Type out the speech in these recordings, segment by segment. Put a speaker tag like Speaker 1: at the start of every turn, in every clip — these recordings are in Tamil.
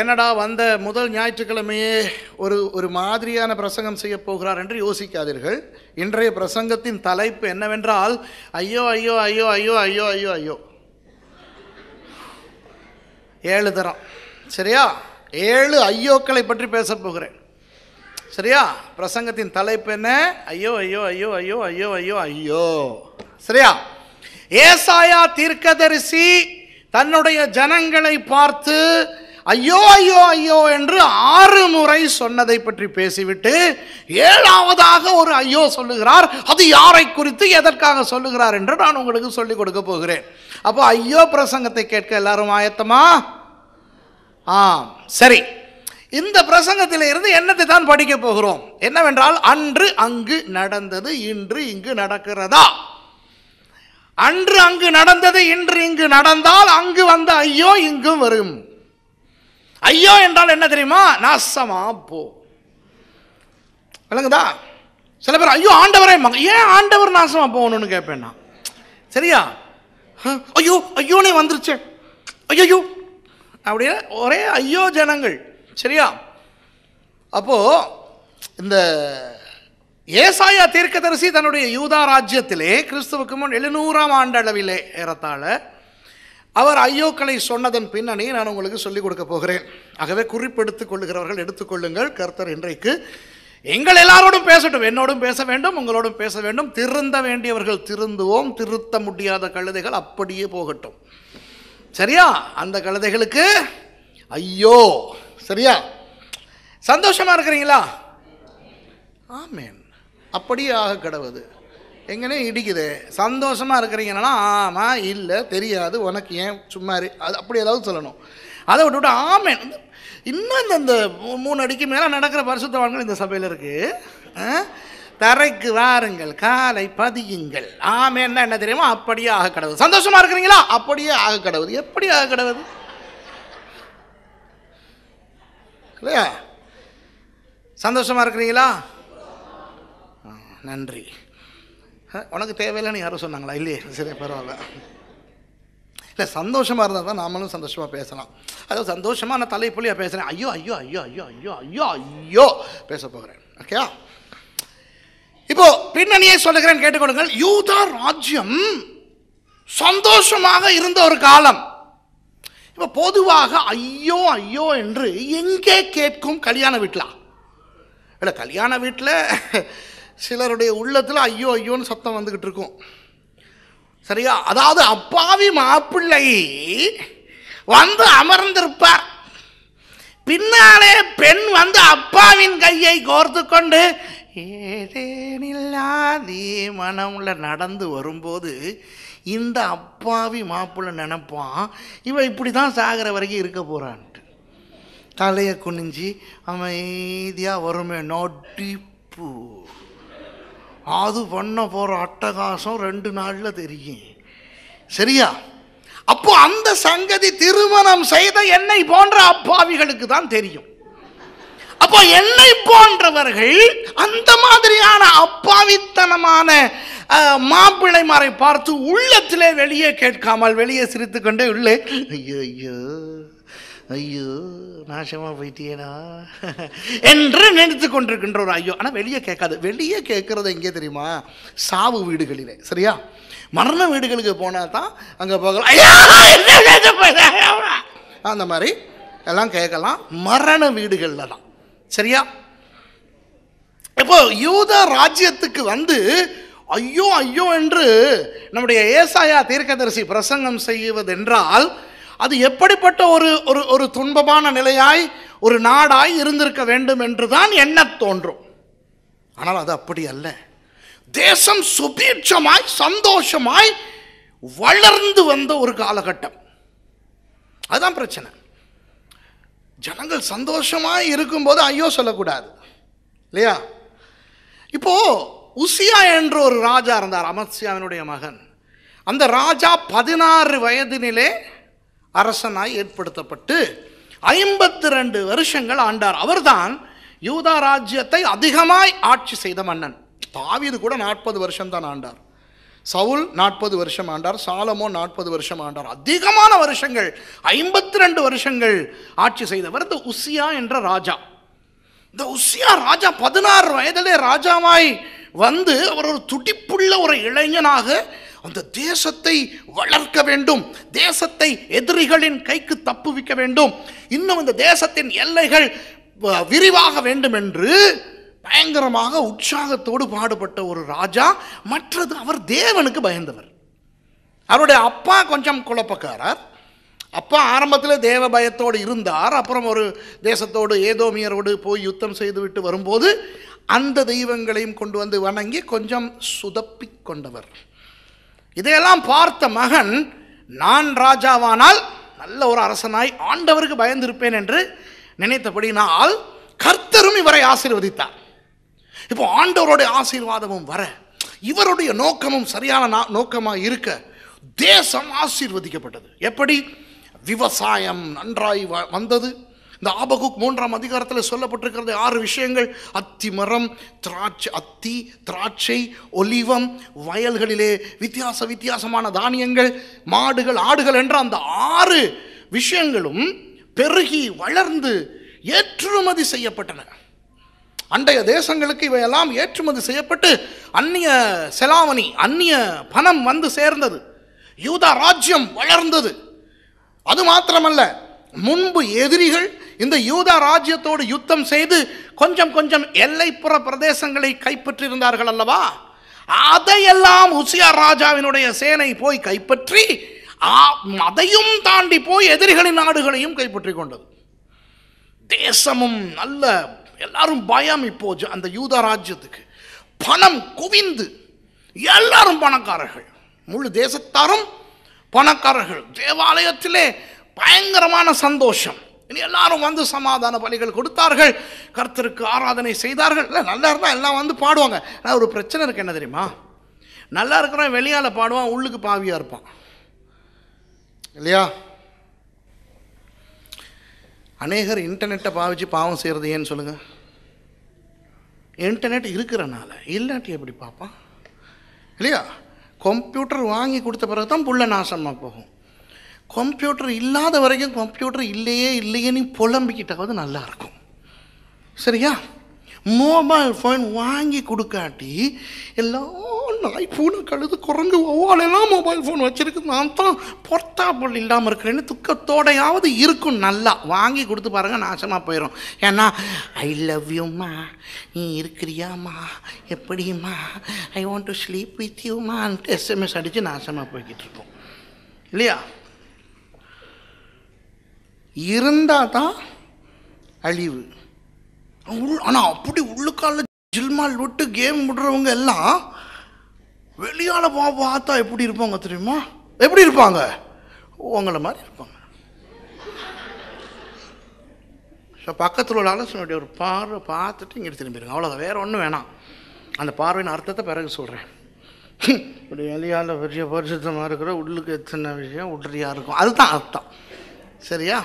Speaker 1: என்னடா வந்த முதல் ஞாயிற்றுக்கிழமையே ஒரு ஒரு மாதிரியான பிரசங்கம் செய்ய போகிறார் என்று யோசிக்காதீர்கள் இன்றைய பிரசங்கத்தின் தலைப்பு என்னவென்றால் ஐயோ ஐயோ ஐயோ ஐயோ ஐயோ ஐயோ ஐயோ ஏழு தரம் சரியா ஏழு ஐயோக்களை பற்றி பேச போகிறேன் சரியா பிரசங்கத்தின் தலைப்பு என்ன ஐயோ ஐயோ ஐயோ ஐயோ ஐயோ ஐயோ ஐயோ சரியா ஏசாயா தீர்க்கதரிசி தன்னுடைய ஜனங்களை பார்த்து ஐயோ ஐயோ ஐயோ என்று ஆறு முறை சொன்னதை பற்றி பேசிவிட்டு ஏழாவதாக ஒரு ஐயோ சொல்லுகிறார் அது யாரை குறித்து எதற்காக சொல்லுகிறார் என்று நான் உங்களுக்கு சொல்லிக் கொடுக்க போகிறேன் அப்போ ஐயோ பிரசங்கத்தை கேட்க எல்லாரும் ஆயத்தமா ஆ சரி இந்த பிரசங்கத்தில் இருந்து என்னத்தை தான் படிக்க போகிறோம் என்னவென்றால் அன்று அங்கு நடந்தது இன்று இங்கு நடக்கிறதா அன்று அங்கு நடந்தது இன்று இங்கு நடந்தால் அங்கு வந்த ஐயோ இங்கும் வரும் ஐயோ என்றால் என்ன தெரியுமா நாசமா போ விளங்குதா சில பேர் ஐயோ ஆண்டவரே ஏன் ஆண்டவர் நாசமாக போகணும்னு கேட்பேன் நான் சரியா ஐயோ ஐயோனே வந்துருச்சேன் ஐயோ அப்படியே ஒரே ஐயோ ஜனங்கள் சரியா அப்போது இந்த ஏசாயா தீர்க்கதரிசி தன்னுடைய யூதா ராஜ்யத்திலே கிறிஸ்துவுக்கு முன் எழுநூறாம் ஆண்டளவிலே ஏறத்தாழ அவர் ஐயோக்களை சொன்னதன் பின்னணியை நான் உங்களுக்கு சொல்லிக் கொடுக்க போகிறேன் ஆகவே குறிப்பெடுத்துக் கொள்ளுகிறவர்கள் எடுத்துக்கொள்ளுங்கள் கர்த்தர் இன்றைக்கு எங்கள் எல்லாரோடும் பேசட்டும் என்னோடும் பேச வேண்டும் உங்களோடும் பேச வேண்டும் திருந்த வேண்டியவர்கள் திருந்துவோம் திருத்த முடியாத கழுதைகள் அப்படியே போகட்டும் சரியா அந்த கழுதைகளுக்கு ஐயோ சரியா சந்தோஷமாக இருக்கிறீங்களா ஆமேன் அப்படியே ஆக கடவுது எங்கனே இடிக்குது சந்தோஷமாக இருக்கிறீங்கன்னா ஆமாம் இல்லை தெரியாது உனக்கு ஏன் சும்மா அது அப்படி ஏதாவது சொல்லணும் அதை விட்டுவிட்டு ஆமேன் இன்னும் இந்த மூணு அடிக்கு மேலே நடக்கிற பரிசுத்தவான்கள் இந்த சபையில் இருக்குது தரைக்கு வாருங்கள் காலை பதியுங்கள் ஆமேன்னா என்ன தெரியுமா அப்படியே ஆக கடவுது சந்தோஷமாக இருக்கிறீங்களா அப்படியே ஆக கடவுது எப்படி ஆக கடவுது இல்லையா சந்தோஷமாக இருக்கிறீங்களா நன்றி உனக்கு தேவையில்லைன்னு யாரும் சொன்னாங்களா இல்லையே சரி பரவாயில்ல இல்லை சந்தோஷமாக இருந்தால் தான் நாமளும் சந்தோஷமாக பேசலாம் அதாவது சந்தோஷமாக நான் தலைப்புலியாக பேசுகிறேன் ஐயோ ஐயோ ஐயோ ஐயோ ஐயோ ஐயோ ஐயோ பேச போகிறேன் ஓகேயா இப்போ பின்னணியே சொல்லுகிறேன் கேட்டுக்கொள்ளுங்கள் யூதா ராஜ்யம் சந்தோஷமாக இருந்த ஒரு காலம் இப்போ பொதுவாக ஐயோ ஐயோ என்று எங்கே கேட்கும் கல்யாண வீட்டில் இல்லை கல்யாண வீட்டில் சிலருடைய உள்ளத்தில் ஐயோ ஐயோன்னு சத்தம் வந்துக்கிட்டு இருக்கும் சரியா அதாவது அப்பாவி மாப்பிள்ளை வந்து அமர்ந்திருப்பார் பின்னாலே பெண் வந்து அப்பாவின் கையை கோர்த்து கொண்டு ஏதேனில்லாதே மனமுள்ள நடந்து வரும்போது இந்த அப்பாவி மாப்பிள்ளை நினைப்பான் இவன் இப்படி தான் சாகிற வரைக்கும் இருக்க போகிறான்ட்டு தலையை குனிஞ்சு அமைதியாக வருமே நோட்டிப்பூ அது பண்ண போகிற அட்டகாசம் ரெண்டு நாளில் தெரியும் சரியா அப்போ அந்த சங்கதி திருமணம் செய்த என்னை போன்ற அப்பாவிகளுக்கு தான் தெரியும் அப்போ என்னை போன்றவர்கள் அந்த மாதிரியான அப்பாவித்தனமான மாப்பிள்ளைமாரை பார்த்து உள்ளத்திலே வெளியே கேட்காமல் வெளியே சிரித்துக்கொண்டே உள்ளே உள்ளே ஐயோ ஐயோ நாசமாக போயிட்டேனா என்று நினைத்து கொண்டிருக்கின்ற ஒரு ஐயோ ஆனால் வெளியே கேட்காது வெளியே கேட்குறது எங்கே தெரியுமா சாவு வீடுகளிலே சரியா மரண வீடுகளுக்கு போனால் தான் அங்கே போகலாம் அந்த மாதிரி எல்லாம் கேட்கலாம் மரண வீடுகளில் தான் சரியா இப்போ யூத ராஜ்யத்துக்கு வந்து ஐயோ ஐயோ என்று நம்முடைய ஏசாயா தீர்க்கதரிசி பிரசங்கம் செய்வதென்றால் என்றால் அது எப்படிப்பட்ட ஒரு ஒரு ஒரு துன்பமான நிலையாய் ஒரு நாடாய் இருந்திருக்க வேண்டும் என்று தான் எண்ண தோன்றும் ஆனால் அது அப்படி அல்ல தேசம் சுபீட்சமாய் சந்தோஷமாய் வளர்ந்து வந்த ஒரு காலகட்டம் அதுதான் பிரச்சனை ஜனங்கள் சந்தோஷமாக இருக்கும்போது ஐயோ சொல்லக்கூடாது இல்லையா இப்போ உசியா என்ற ஒரு ராஜா இருந்தார் அமத்சியாவினுடைய மகன் அந்த ராஜா பதினாறு வயதினிலே அரசனாய் ஏற்படுத்தப்பட்டு ஐம்பத்தி ரெண்டு வருஷங்கள் ஆண்டார் அவர்தான் யூதா ராஜ்யத்தை அதிகமாய் ஆட்சி செய்த மன்னன் தாவீது கூட நாற்பது வருஷம் தான் ஆண்டார் சவுல் நாற்பது வருஷம் ஆண்டார் சாலமோ நாற்பது வருஷம் ஆண்டார் அதிகமான வருஷங்கள் ஐம்பத்தி ரெண்டு வருஷங்கள் ஆட்சி செய்தவர் இந்த உசியா என்ற ராஜா இந்த உசியா ராஜா பதினாறு வயதிலே ராஜாவாய் வந்து அவர் ஒரு துடிப்புள்ள ஒரு இளைஞனாக அந்த தேசத்தை வளர்க்க வேண்டும் தேசத்தை எதிரிகளின் கைக்கு தப்புவிக்க வேண்டும் இன்னும் இந்த தேசத்தின் எல்லைகள் விரிவாக வேண்டும் என்று பயங்கரமாக உற்சாகத்தோடு பாடுபட்ட ஒரு ராஜா மற்றது அவர் தேவனுக்கு பயந்தவர் அவருடைய அப்பா கொஞ்சம் குழப்பக்காரர் அப்பா ஆரம்பத்தில் தேவ பயத்தோடு இருந்தார் அப்புறம் ஒரு தேசத்தோடு ஏதோமியரோடு போய் யுத்தம் செய்துவிட்டு வரும்போது அந்த தெய்வங்களையும் கொண்டு வந்து வணங்கி கொஞ்சம் சுதப்பிக் கொண்டவர் இதையெல்லாம் பார்த்த மகன் நான் ராஜாவானால் நல்ல ஒரு அரசனாய் ஆண்டவருக்கு பயந்திருப்பேன் என்று நினைத்தபடினால் கர்த்தரும் இவரை ஆசீர்வதித்தார் இப்போ ஆண்டவருடைய ஆசீர்வாதமும் வர இவருடைய நோக்கமும் சரியான நோக்கமாக இருக்க தேசம் ஆசீர்வதிக்கப்பட்டது எப்படி விவசாயம் நன்றாய் வந்தது இந்த ஆபகுக் மூன்றாம் அதிகாரத்தில் சொல்லப்பட்டிருக்கிறது ஆறு விஷயங்கள் அத்தி மரம் திராட்சை அத்தி திராட்சை ஒலிவம் வயல்களிலே வித்தியாச வித்தியாசமான தானியங்கள் மாடுகள் ஆடுகள் என்ற அந்த ஆறு விஷயங்களும் பெருகி வளர்ந்து ஏற்றுமதி செய்யப்பட்டன அண்டைய தேசங்களுக்கு இவையெல்லாம் ஏற்றுமதி செய்யப்பட்டு அந்நிய செலாவணி அந்நிய பணம் வந்து சேர்ந்தது யூதா ராஜ்யம் வளர்ந்தது அது மாத்திரமல்ல முன்பு எதிரிகள் இந்த யூதா ராஜ்யத்தோடு யுத்தம் செய்து கொஞ்சம் கொஞ்சம் எல்லைப்புற பிரதேசங்களை கைப்பற்றியிருந்தார்கள் அல்லவா அதையெல்லாம் உசியார் ராஜாவினுடைய சேனை போய் கைப்பற்றி அதையும் தாண்டி போய் எதிரிகளின் நாடுகளையும் கைப்பற்றி கொண்டது தேசமும் நல்ல எல்லாரும் பயம் இப்போ அந்த யூதா ராஜ்யத்துக்கு பணம் குவிந்து எல்லாரும் பணக்காரர்கள் முழு தேசத்தாரும் பணக்காரர்கள் தேவாலயத்திலே பயங்கரமான சந்தோஷம் இனி எல்லாரும் வந்து சமாதான பணிகள் கொடுத்தார்கள் கர்த்தருக்கு ஆராதனை செய்தார்கள் இல்லை நல்லா இருந்தால் எல்லாம் வந்து பாடுவாங்க ஆனால் ஒரு பிரச்சனை இருக்குது என்ன தெரியுமா நல்லா இருக்கிறவன் வெளியால் பாடுவான் உள்ளுக்கு பாவியாக இருப்பான் இல்லையா அநேகர் இன்டர்நெட்டை பாவிச்சு பாவம் செய்கிறது ஏன்னு சொல்லுங்கள் இன்டர்நெட் இருக்கிறனால இல்லாட்டி எப்படி பார்ப்பான் இல்லையா கம்ப்யூட்டர் வாங்கி கொடுத்த பிறகு தான் புள்ள நாசமாக போகும் கம்ப்யூட்டர் இல்லாத வரைக்கும் கம்ப்யூட்டர் இல்லையே இல்லையேன்னு புலம்பிக்கிட்டாவது நல்லாயிருக்கும் சரியா மொபைல் ஃபோன் வாங்கி கொடுக்காட்டி எல்லாம் நாய் கழுது குரங்கு ஒவ்வொன்றெல்லாம் மொபைல் ஃபோன் வச்சுருக்கு நான் தான் பொர்த்தாப்புள் இல்லாமல் இருக்கிறேன்னு துக்கத்தோடையாவது இருக்கும் நல்லா வாங்கி கொடுத்து பாருங்கள் நாசமாக போயிடும் ஏன்னா ஐ லவ் யூம்மா நீ இருக்கிறியாம்மா எப்படிம்மா I want to sleep with யூமான்ட்டு எஸ்எம்எஸ் அடித்து நாசமாக போய்கிட்டு இருப்போம் இல்லையா இருந்தால் தான் அழிவு உள் ஆனால் அப்படி உள்ளுக்கால ஜில்மால் விட்டு கேம் விடுறவங்க எல்லாம் வெளியால் பா பார்த்தா எப்படி இருப்பாங்க தெரியுமா எப்படி இருப்பாங்க உங்களை மாதிரி இருப்பாங்க ஸோ பக்கத்தில் உள்ள ஆலோசனையுடைய ஒரு பார்வை பார்த்துட்டு இங்கே திரும்பிடுங்க அவ்வளோதான் வேறு ஒன்றும் வேணாம் அந்த பார்வையின் அர்த்தத்தை பிறகு சொல்கிறேன் இப்படி வெளியால் பெரிய பரிசுத்தமாக இருக்கிற உள்ளுக்கு எத்தனை விஷயம் உடறியாக இருக்கும் அதுதான் அர்த்தம் சரியா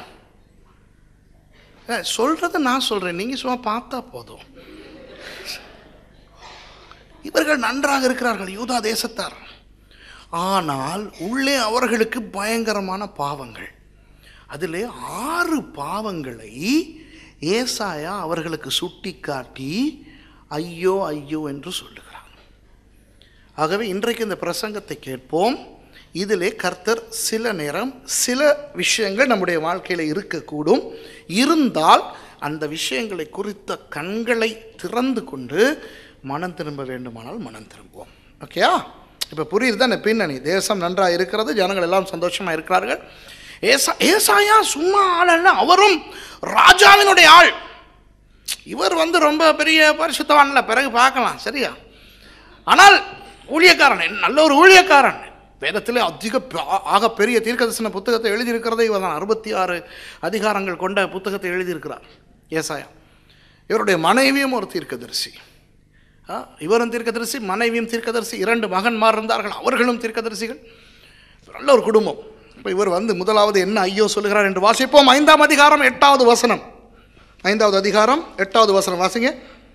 Speaker 1: சொல்கிறத நான் சொல்கிறேன் நீங்கள் சும்மா பார்த்தா போதும் இவர்கள் நன்றாக இருக்கிறார்கள் யூதா தேசத்தார் ஆனால் உள்ளே அவர்களுக்கு பயங்கரமான பாவங்கள் அதில் ஆறு பாவங்களை ஏசாயா அவர்களுக்கு சுட்டி காட்டி ஐயோ ஐயோ என்று சொல்லுகிறார் ஆகவே இன்றைக்கு இந்த பிரசங்கத்தை கேட்போம் இதிலே கர்த்தர் சில நேரம் சில விஷயங்கள் நம்முடைய வாழ்க்கையில் இருக்கக்கூடும் இருந்தால் அந்த விஷயங்களை குறித்த கண்களை திறந்து கொண்டு மனம் திரும்ப வேண்டுமானால் மனம் திரும்புவோம் ஓகேயா இப்போ புரியுது தான் பின்னணி தேசம் நன்றாக இருக்கிறது ஜனங்கள் எல்லாம் சந்தோஷமாக இருக்கிறார்கள் ஏசா ஏசாயா சும்மா ஆள் அவரும் ராஜாவினுடைய ஆள் இவர் வந்து ரொம்ப பெரிய பரிசுத்தவான்ல பிறகு பார்க்கலாம் சரியா ஆனால் ஊழியக்காரன் நல்ல ஒரு ஊழியக்காரன் வேதத்தில் அதிக ஆக பெரிய தீர்க்கதரிசன புத்தகத்தை எழுதியிருக்கிறதே இவர் தான் அறுபத்தி ஆறு அதிகாரங்கள் கொண்ட புத்தகத்தை எழுதியிருக்கிறார் ஏசாயா இவருடைய மனைவியும் ஒரு தீர்க்கதரிசி இவரும் தீர்க்கதரிசி மனைவியும் தீர்க்கதரிசி இரண்டு மகன்மார் இருந்தார்கள் அவர்களும் தீர்க்கதரிசிகள் நல்ல ஒரு குடும்பம் இப்போ இவர் வந்து முதலாவது என்ன ஐயோ சொல்லுகிறார் என்று வாசிப்போம் ஐந்தாம் அதிகாரம் எட்டாவது வசனம் ஐந்தாவது அதிகாரம் எட்டாவது வசனம் வாசிங்க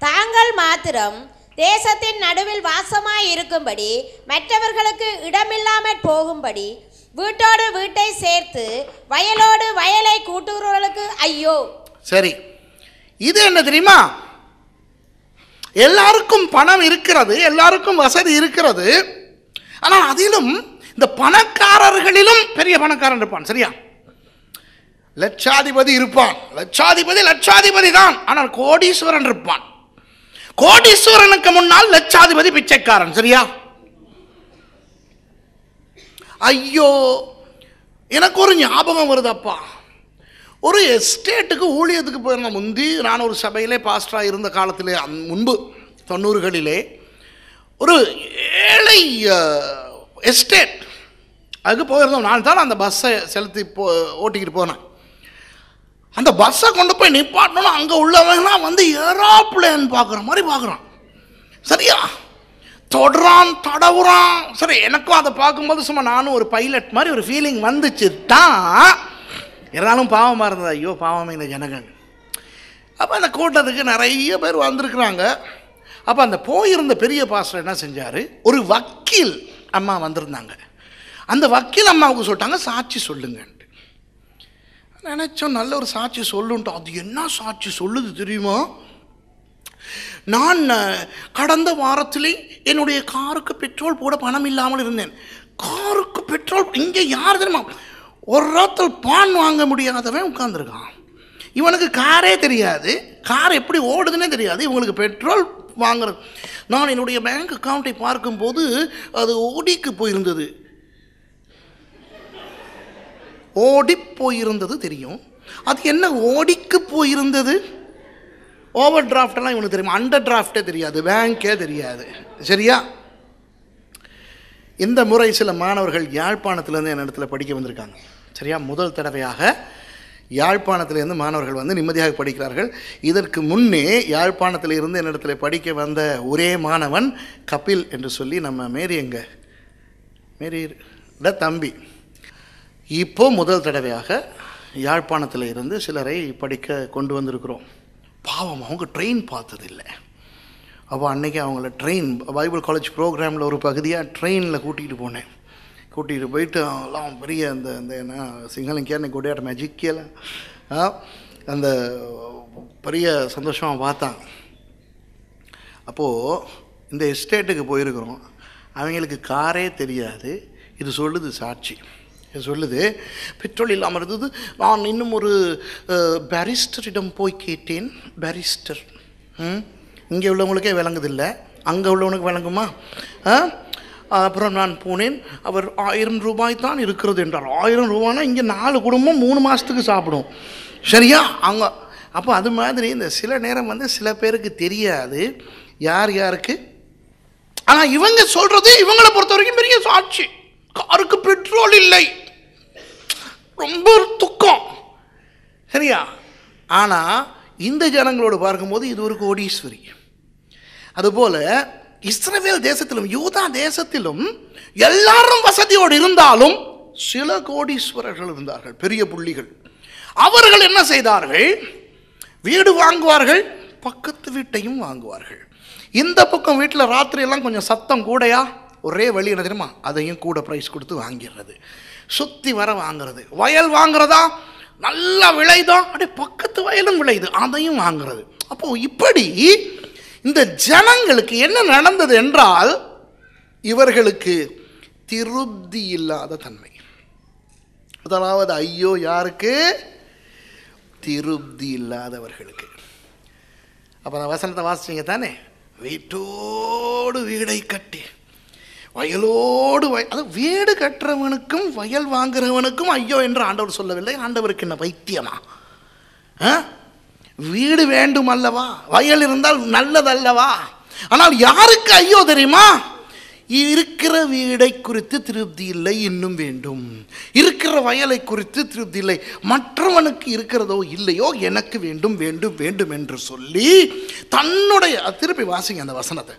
Speaker 2: தாங்கள் மாத்திரம் தேசத்தின் நடுவில் வாசமாய் இருக்கும்படி மற்றவர்களுக்கு இடமில்லாமற் போகும்படி வீட்டோடு வீட்டை சேர்த்து வயலோடு வயலை கூட்டுகிறவர்களுக்கு ஐயோ
Speaker 1: சரி இது என்ன தெரியுமா எல்லாருக்கும் பணம் இருக்கிறது எல்லாருக்கும் வசதி இருக்கிறது ஆனால் அதிலும் இந்த பணக்காரர்களிலும் பெரிய பணக்காரன் இருப்பான் சரியா லட்சாதிபதி இருப்பான் லட்சாதிபதி லட்சாதிபதி தான் ஆனால் கோடீஸ்வரன் இருப்பான் கோடீஸ்வரனுக்கு முன்னால் லட்சாதிபதி பிச்சைக்காரன் சரியா ஐயோ எனக்கு ஒரு ஞாபகம் வருதப்பா ஒரு எஸ்டேட்டுக்கு ஊழியத்துக்கு போயிருந்த முந்தி நான் ஒரு சபையிலே பாஸ்டராக இருந்த காலத்திலே அந் முன்பு தொண்ணூறுகளிலே ஒரு ஏழை எஸ்டேட் அதுக்கு போயிருந்தோம் நான் தான் அந்த பஸ்ஸை செலுத்தி போ ஓட்டிக்கிட்டு போனேன் அந்த பஸ்ஸை கொண்டு போய் நிப்பாட்டணும் அங்கே உள்ளவங்கன்னா வந்து ஏரோப்ளேன் பார்க்குற மாதிரி பார்க்குறான் சரியா தொடுறான் தடவுறான் சரி எனக்கும் அதை பார்க்கும்போது சும்மா நானும் ஒரு பைலட் மாதிரி ஒரு ஃபீலிங் வந்துச்சு தான் இருந்தாலும் பாவமாக இருந்தது ஐயோ பாவமே இந்த ஜனகங்க அப்போ அந்த கூட்டத்துக்கு நிறைய பேர் வந்திருக்கிறாங்க அப்போ அந்த போயிருந்த பெரிய பாஸ்டர் என்ன செஞ்சார் ஒரு வக்கீல் அம்மா வந்திருந்தாங்க அந்த வக்கீல் அம்மாவுக்கு சொல்லிட்டாங்க சாட்சி சொல்லுங்கள் நினச்சோம் நல்ல ஒரு சாட்சி சொல்லுன்ட்டோம் அது என்ன சாட்சி சொல்லுது தெரியுமா நான் கடந்த வாரத்திலே என்னுடைய காருக்கு பெட்ரோல் போட பணம் இல்லாமல் இருந்தேன் காருக்கு பெட்ரோல் இங்கே யார் தெரியுமா ஒரு ஒருத்தர் பான் வாங்க முடியாதவன் உட்காந்துருக்கான் இவனுக்கு காரே தெரியாது கார் எப்படி ஓடுதுன்னே தெரியாது இவங்களுக்கு பெட்ரோல் வாங்குறது நான் என்னுடைய பேங்க் அக்கௌண்ட்டை பார்க்கும்போது அது ஓடிக்கு போயிருந்தது ஓடி போயிருந்தது தெரியும் அது என்ன ஓடிக்கு போயிருந்தது ஓவர் டிராஃப்டெல்லாம் இவனுக்கு தெரியும் அண்டர் டிராஃப்டே தெரியாது பேங்கே தெரியாது சரியா இந்த முறை சில மாணவர்கள் யாழ்ப்பாணத்துலேருந்து என் இடத்துல படிக்க வந்திருக்காங்க சரியா முதல் தடவையாக யாழ்ப்பாணத்திலேருந்து மாணவர்கள் வந்து நிம்மதியாக படிக்கிறார்கள் இதற்கு முன்னே யாழ்ப்பாணத்தில் இருந்து இடத்துல படிக்க வந்த ஒரே மாணவன் கபில் என்று சொல்லி நம்ம மேரி எங்கே மேரி தம்பி இப்போ முதல் தடவையாக யாழ்ப்பாணத்தில் இருந்து சிலரை படிக்க கொண்டு வந்திருக்கிறோம் பாவம் அவங்க ட்ரெயின் பார்த்ததில்லை அப்போ அன்றைக்கி அவங்கள ட்ரெயின் பைபிள் காலேஜ் ப்ரோக்ராமில் ஒரு பகுதியாக ட்ரெயினில் கூட்டிகிட்டு போனேன் கூட்டிகிட்டு போயிட்டு எல்லாம் பெரிய அந்த அந்த என்ன சிங்களங்கேன்னு கொடியாட்ட மேஜிக்கல அந்த பெரிய சந்தோஷமாக பார்த்தாங்க அப்போது இந்த எஸ்டேட்டுக்கு போயிருக்கிறோம் அவங்களுக்கு காரே தெரியாது இது சொல்லுது சாட்சி சொல்லுது பெட்ரோல் இல்லாமல் இருந்தது நான் இன்னும் ஒரு பேரிஸ்டரிடம் போய் கேட்டேன் பேரிஸ்டர் இங்கே உள்ளவங்களுக்கே விளங்குதில்லை அங்கே உள்ளவனுக்கு விளங்குமா அப்புறம் நான் போனேன் அவர் ஆயிரம் ரூபாய் தான் இருக்கிறது என்றார் ஆயிரம் ரூபாய்னா இங்கே நாலு குடும்பம் மூணு மாதத்துக்கு சாப்பிடும் சரியா அங்கே அப்போ அது மாதிரி இந்த சில நேரம் வந்து சில பேருக்கு தெரியாது யார் யாருக்கு ஆனால் இவங்க சொல்கிறது இவங்களை பொறுத்த வரைக்கும் பெரிய சாட்சி காருக்கு பெட்ரோல் இல்லை ரொம்ப துக்கம் சரியா ஆனால் இந்த ஜனங்களோடு பார்க்கும்போது இது ஒரு கோடீஸ்வரி அதுபோல் இஸ்ரவேல் தேசத்திலும் யூதா தேசத்திலும் எல்லாரும் வசதியோடு இருந்தாலும் சில கோடீஸ்வரர்கள் இருந்தார்கள் பெரிய புள்ளிகள் அவர்கள் என்ன செய்தார்கள் வீடு வாங்குவார்கள் பக்கத்து வீட்டையும் வாங்குவார்கள் இந்த பக்கம் வீட்டில் ராத்திரியெல்லாம் கொஞ்சம் சத்தம் கூடையா ஒரே வழி என்ன தெரியுமா அதையும் கூட ப்ரைஸ் கொடுத்து வாங்கிடுறது சுற்றி வர வாங்கிறது வயல் வாங்குறதா நல்லா விளைதான் அப்படியே பக்கத்து வயலும் விளையுது அதையும் வாங்குறது அப்போது இப்படி இந்த ஜனங்களுக்கு என்ன நடந்தது என்றால் இவர்களுக்கு திருப்தி இல்லாத தன்மை முதலாவது ஐயோ யாருக்கு திருப்தி இல்லாதவர்களுக்கு அப்போ நான் வசனத்தை வாசிச்சிங்க தானே வீட்டோடு வீடை கட்டி வயலோடு வய அது வீடு கட்டுறவனுக்கும் வயல் வாங்குறவனுக்கும் ஐயோ என்று ஆண்டவர் சொல்லவில்லை ஆண்டவருக்கு என்ன வைத்தியமா வீடு வேண்டும் அல்லவா வயல் இருந்தால் நல்லதல்லவா ஆனால் யாருக்கு ஐயோ தெரியுமா இருக்கிற வீடை குறித்து திருப்தி இல்லை இன்னும் வேண்டும் இருக்கிற வயலை குறித்து திருப்தி இல்லை மற்றவனுக்கு இருக்கிறதோ இல்லையோ எனக்கு வேண்டும் வேண்டும் வேண்டும் என்று சொல்லி தன்னுடைய திருப்பி வாசிங்க அந்த வசனத்தை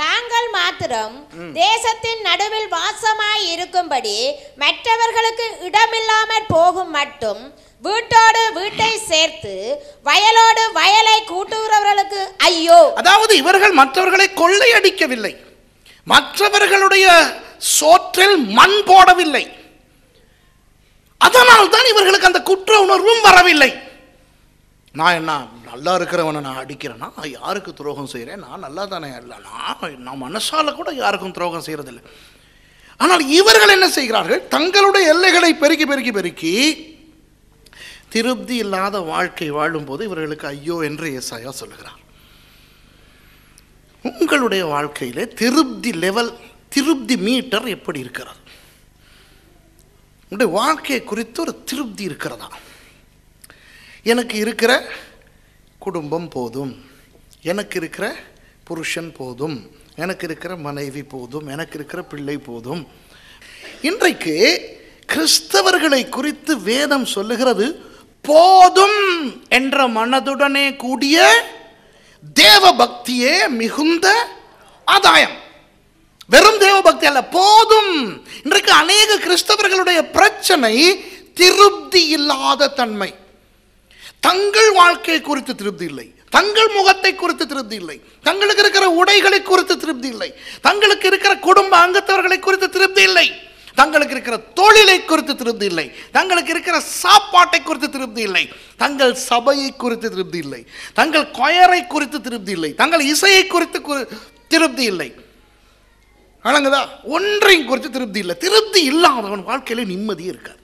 Speaker 2: தாங்கள் மாத்திரம் தேசத்தின் நடுவில் வாசமாய் இருக்கும்படி மற்றவர்களுக்கு இடமில்லாமற் போகும் மட்டும் வீட்டோடு வீட்டை சேர்த்து வயலோடு வயலை கூட்டுகிறவர்களுக்கு ஐயோ அதாவது இவர்கள்
Speaker 1: மற்றவர்களை கொள்ளையடிக்கவில்லை மற்றவர்களுடைய சோற்றில் மண் போடவில்லை அதனால் தான் இவர்களுக்கு அந்த குற்ற உணர்வும் வரவில்லை நான் என்ன நல்லா இருக்கிறவனை நான் அடிக்கிறேன்னா நான் யாருக்கு துரோகம் செய்கிறேன் நான் நல்லா தானே இல்லை நான் நான் மனசால் கூட யாருக்கும் துரோகம் செய்கிறதில்லை ஆனால் இவர்கள் என்ன செய்கிறார்கள் தங்களுடைய எல்லைகளை பெருக்கி பெருக்கி பெருக்கி திருப்தி இல்லாத வாழ்க்கை வாழும்போது இவர்களுக்கு ஐயோ என்று ஏசாயா சொல்லுகிறார் உங்களுடைய வாழ்க்கையில் திருப்தி லெவல் திருப்தி மீட்டர் எப்படி இருக்கிறது உங்களுடைய வாழ்க்கையை குறித்து ஒரு திருப்தி இருக்கிறதா எனக்கு இருக்கிற குடும்பம் போதும் எனக்கு இருக்கிற புருஷன் போதும் எனக்கு இருக்கிற மனைவி போதும் எனக்கு இருக்கிற பிள்ளை போதும் இன்றைக்கு கிறிஸ்தவர்களை குறித்து வேதம் சொல்லுகிறது போதும் என்ற மனதுடனே கூடிய தேவ பக்தியே மிகுந்த ஆதாயம் வெறும் தேவ பக்தி அல்ல போதும் இன்றைக்கு அநேக கிறிஸ்தவர்களுடைய பிரச்சனை திருப்தி இல்லாத தன்மை தங்கள் வாழ்க்கையை குறித்து திருப்தி இல்லை தங்கள் முகத்தை குறித்து திருப்தி இல்லை தங்களுக்கு இருக்கிற உடைகளை குறித்து திருப்தி இல்லை தங்களுக்கு இருக்கிற குடும்ப அங்கத்தவர்களை குறித்து திருப்தி இல்லை தங்களுக்கு இருக்கிற தொழிலை குறித்து திருப்தி இல்லை தங்களுக்கு இருக்கிற சாப்பாட்டை குறித்து திருப்தி இல்லை தங்கள் சபையை குறித்து திருப்தி இல்லை தங்கள் கொயரை குறித்து திருப்தி இல்லை தங்கள் இசையை குறித்து திருப்தி இல்லை வழங்குதா ஒன்றையும் குறித்து திருப்தி இல்லை திருப்தி இல்லாதவன் வாழ்க்கையில் நிம்மதியே இருக்காது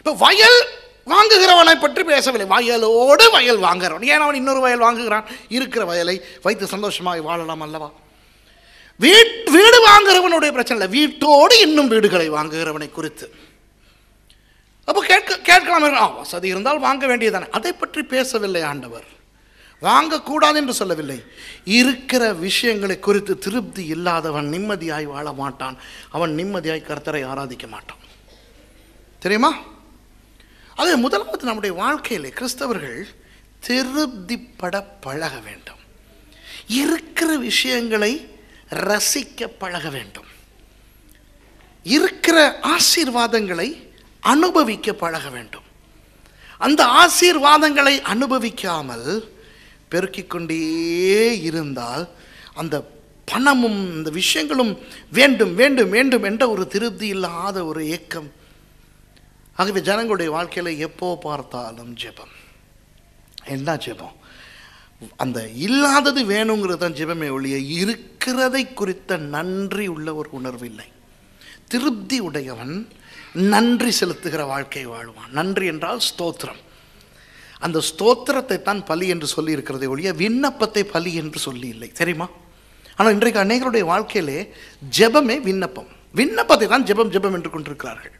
Speaker 1: இப்போ வயல் வாங்குகிறவனை பற்றி பேசவில்லை வயலோடு வயல் வாங்குகிறவன் ஏன் அவன் இன்னொரு வயல் வாங்குகிறான் இருக்கிற வயலை வைத்து சந்தோஷமாக வாழலாம் அல்லவா வீட் வீடு வாங்குறவனுடைய பிரச்சனை இல்லை வீட்டோடு இன்னும் வீடுகளை வாங்குகிறவனை குறித்து அப்போ கேட்க கேட்கலாம் சதி வசதி இருந்தால் வாங்க வேண்டியதானே அதை பற்றி பேசவில்லை ஆண்டவர் வாங்கக்கூடாது என்று சொல்லவில்லை இருக்கிற விஷயங்களை குறித்து திருப்தி இல்லாதவன் நிம்மதியாய் வாழ மாட்டான் அவன் நிம்மதியாய் கர்த்தரை ஆராதிக்க மாட்டான் தெரியுமா அதே முதலாவது நம்முடைய வாழ்க்கையில் கிறிஸ்தவர்கள் திருப்திப்பட பழக வேண்டும் இருக்கிற விஷயங்களை ரசிக்க பழக வேண்டும் இருக்கிற ஆசீர்வாதங்களை அனுபவிக்க பழக வேண்டும் அந்த ஆசீர்வாதங்களை அனுபவிக்காமல் பெருக்கிக் கொண்டே இருந்தால் அந்த பணமும் இந்த விஷயங்களும் வேண்டும் வேண்டும் வேண்டும் என்ற ஒரு திருப்தி இல்லாத ஒரு ஏக்கம் ஆகவே ஜனங்களுடைய வாழ்க்கையில் எப்போ பார்த்தாலும் ஜெபம் என்ன ஜெபம் அந்த இல்லாதது வேணுங்கிறது தான் ஜெபமே ஒழிய இருக்கிறதை குறித்த நன்றி உள்ள ஒரு உணர்வு இல்லை திருப்தி உடையவன் நன்றி செலுத்துகிற வாழ்க்கை வாழ்வான் நன்றி என்றால் ஸ்தோத்திரம் அந்த ஸ்தோத்திரத்தை தான் பலி என்று சொல்லி இருக்கிறதை ஒழிய விண்ணப்பத்தை பலி என்று சொல்லி இல்லை தெரியுமா ஆனால் இன்றைக்கு அநேகருடைய வாழ்க்கையிலே ஜெபமே விண்ணப்பம் விண்ணப்பத்தை தான் ஜெபம் ஜெபம் என்று கொண்டிருக்கிறார்கள்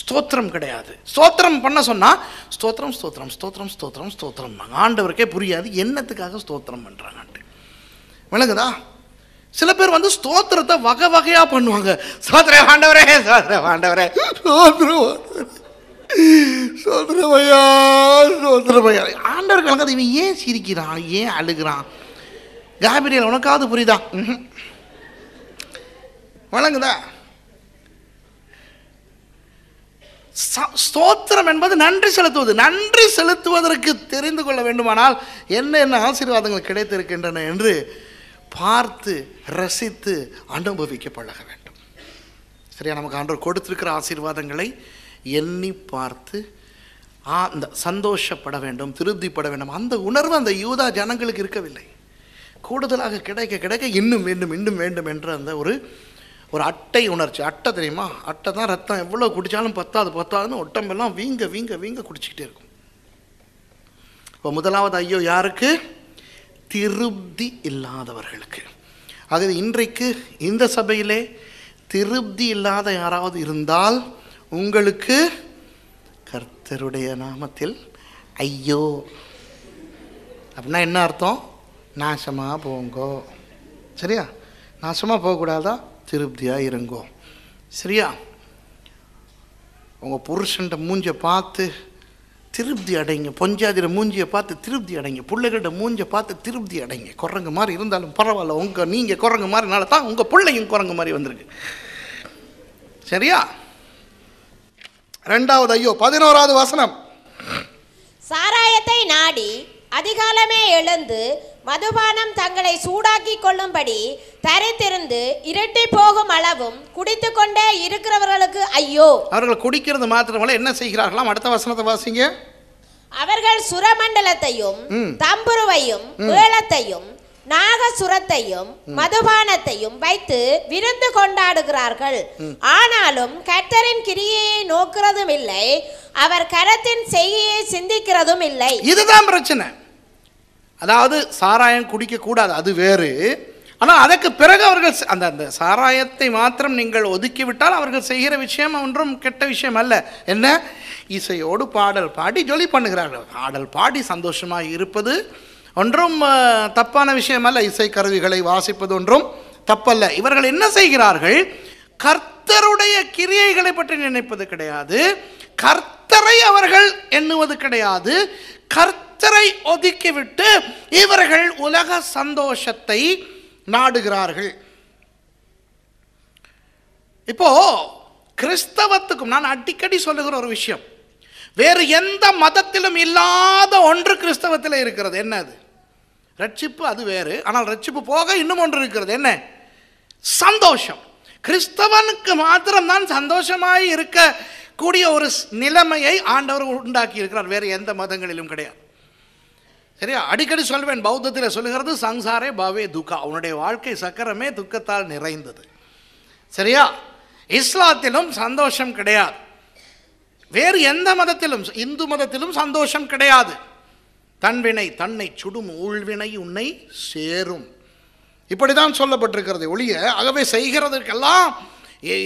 Speaker 1: ஸ்தோத்திரம் கிடையாது ஸ்தோத்திரம் பண்ண சொன்னால் ஸ்தோத்திரம் ஸ்தோத்திரம் ஸ்தோத்திரம் ஸ்தோத்திரம் ஸ்தோத்திரம் ஆண்டவருக்கே புரியாது என்னத்துக்காக ஸ்தோத்திரம் பண்ணுறாங்கன்ட்டு விளங்குதா சில பேர் வந்து ஸ்தோத்திரத்தை வகை வகையாக பண்ணுவாங்க சோத்திர ஆண்டவரே சோத்திர ஆண்டவரே ஆண்டவர் இவன் ஏன் சிரிக்கிறான் ஏன் அழுகிறான் காபிரியல் உனக்காவது புரியுதா வழங்குதா ஸ்தோத்திரம் என்பது நன்றி செலுத்துவது நன்றி செலுத்துவதற்கு தெரிந்து கொள்ள வேண்டுமானால் என்ன என்ன ஆசீர்வாதங்கள் கிடைத்திருக்கின்றன என்று பார்த்து ரசித்து அனுபவிக்க பழக வேண்டும் சரியா நமக்கு அன்று கொடுத்திருக்கிற ஆசீர்வாதங்களை எண்ணி பார்த்து அந்த சந்தோஷப்பட வேண்டும் திருப்திப்பட வேண்டும் அந்த உணர்வு அந்த யூதா ஜனங்களுக்கு இருக்கவில்லை கூடுதலாக கிடைக்க கிடைக்க இன்னும் வேண்டும் இன்னும் வேண்டும் என்ற அந்த ஒரு ஒரு அட்டை உணர்ச்சி அட்டை தெரியுமா அட்டை தான் ரத்தம் எவ்வளோ குடித்தாலும் பத்தாது பத்தாதுன்னு ஒட்டம்பெல்லாம் வீங்க வீங்க வீங்க குடிச்சிக்கிட்டே இருக்கும் இப்போ முதலாவது ஐயோ யாருக்கு திருப்தி இல்லாதவர்களுக்கு ஆகவே இன்றைக்கு இந்த சபையிலே திருப்தி இல்லாத யாராவது இருந்தால் உங்களுக்கு கர்த்தருடைய நாமத்தில் ஐயோ அப்படின்னா என்ன அர்த்தம் நாசமாக போங்கோ சரியா நாசமாக போகக்கூடாதா திருப்தியாக இருங்கோ சரியா உங்கள் புருஷன்ட மூஞ்சை பார்த்து திருப்தி அடைங்க பொஞ்சாதிர மூஞ்சியை பார்த்து திருப்தி அடைங்க பிள்ளைகள்கிட்ட மூஞ்சை பார்த்து திருப்தி அடைங்க குரங்கு மாதிரி இருந்தாலும் பரவாயில்ல உங்கள் நீங்கள் குரங்கு மாதிரினால தான் உங்கள் பிள்ளையும் குரங்கு மாதிரி வந்திருக்கு சரியா ரெண்டாவது ஐயோ பதினோராவது வசனம்
Speaker 2: சாராயத்தை நாடி அதிகாலமே எழுந்து மதுபானம் தங்களை சூடாக்கி கொள்ளும்படி தரித்திருந்து இரட்டி போகும் அளவும் குடித்து கொண்டே இருக்கிறவர்களுக்கு ஐயோ
Speaker 1: அவர்கள் குடிக்கிறது மாத்திரமல்ல என்ன செய்கிறார்களாம் அடுத்த வசனத்தை வாசிங்க
Speaker 2: அவர்கள் சுரமண்டலத்தையும் தம்புருவையும் வேளத்தையும் நாகசுரத்தையும் மதுபானத்தையும் வைத்து விருந்து கொண்டாடுகிறார்கள் ஆனாலும் கட்டரின் கிரியை நோக்கிறதும் இல்லை அவர் கரத்தின் செய்தியை சிந்திக்கிறதும் இல்லை
Speaker 1: இதுதான் பிரச்சனை அதாவது சாராயம் குடிக்கக்கூடாது அது வேறு ஆனால் அதற்கு பிறகு அவர்கள் அந்த அந்த சாராயத்தை மாத்திரம் நீங்கள் ஒதுக்கிவிட்டால் அவர்கள் செய்கிற விஷயம் ஒன்றும் கெட்ட விஷயம் அல்ல என்ன இசையோடு பாடல் பாடி ஜொலி பண்ணுகிறார்கள் பாடல் பாடி சந்தோஷமாக இருப்பது ஒன்றும் தப்பான விஷயம் அல்ல இசை கருவிகளை வாசிப்பது ஒன்றும் தப்பல்ல இவர்கள் என்ன செய்கிறார்கள் கர்த்தருடைய கிரியைகளை பற்றி நினைப்பது கிடையாது கர்த்தரை அவர்கள் எண்ணுவது கிடையாது கர்த்த கர்த்தரை ஒதுக்கிவிட்டு இவர்கள் உலக சந்தோஷத்தை நாடுகிறார்கள் இப்போ கிறிஸ்தவத்துக்கும் நான் அடிக்கடி சொல்லுகிற ஒரு விஷயம் வேறு எந்த மதத்திலும் இல்லாத ஒன்று கிறிஸ்தவத்தில் இருக்கிறது என்ன அது ரட்சிப்பு அது வேறு ஆனால் ரட்சிப்பு போக இன்னும் ஒன்று இருக்கிறது என்ன சந்தோஷம் கிறிஸ்தவனுக்கு மாத்திரம்தான் சந்தோஷமாய் இருக்கக்கூடிய ஒரு நிலைமையை ஆண்டவர் உண்டாக்கி இருக்கிறார் வேறு எந்த மதங்களிலும் கிடையாது சரியா அடிக்கடி சொல்வேன் பௌத்தத்தில் சொல்லுகிறது சங்சாரே பாவே துக்கா அவனுடைய வாழ்க்கை சக்கரமே துக்கத்தால் நிறைந்தது சரியா இஸ்லாத்திலும் சந்தோஷம் கிடையாது வேறு எந்த மதத்திலும் இந்து மதத்திலும் சந்தோஷம் கிடையாது தன்வினை தன்னை சுடும் ஊழ்வினை உன்னை சேரும் இப்படி தான் சொல்லப்பட்டிருக்கிறது ஒளிய ஆகவே செய்கிறதற்கெல்லாம்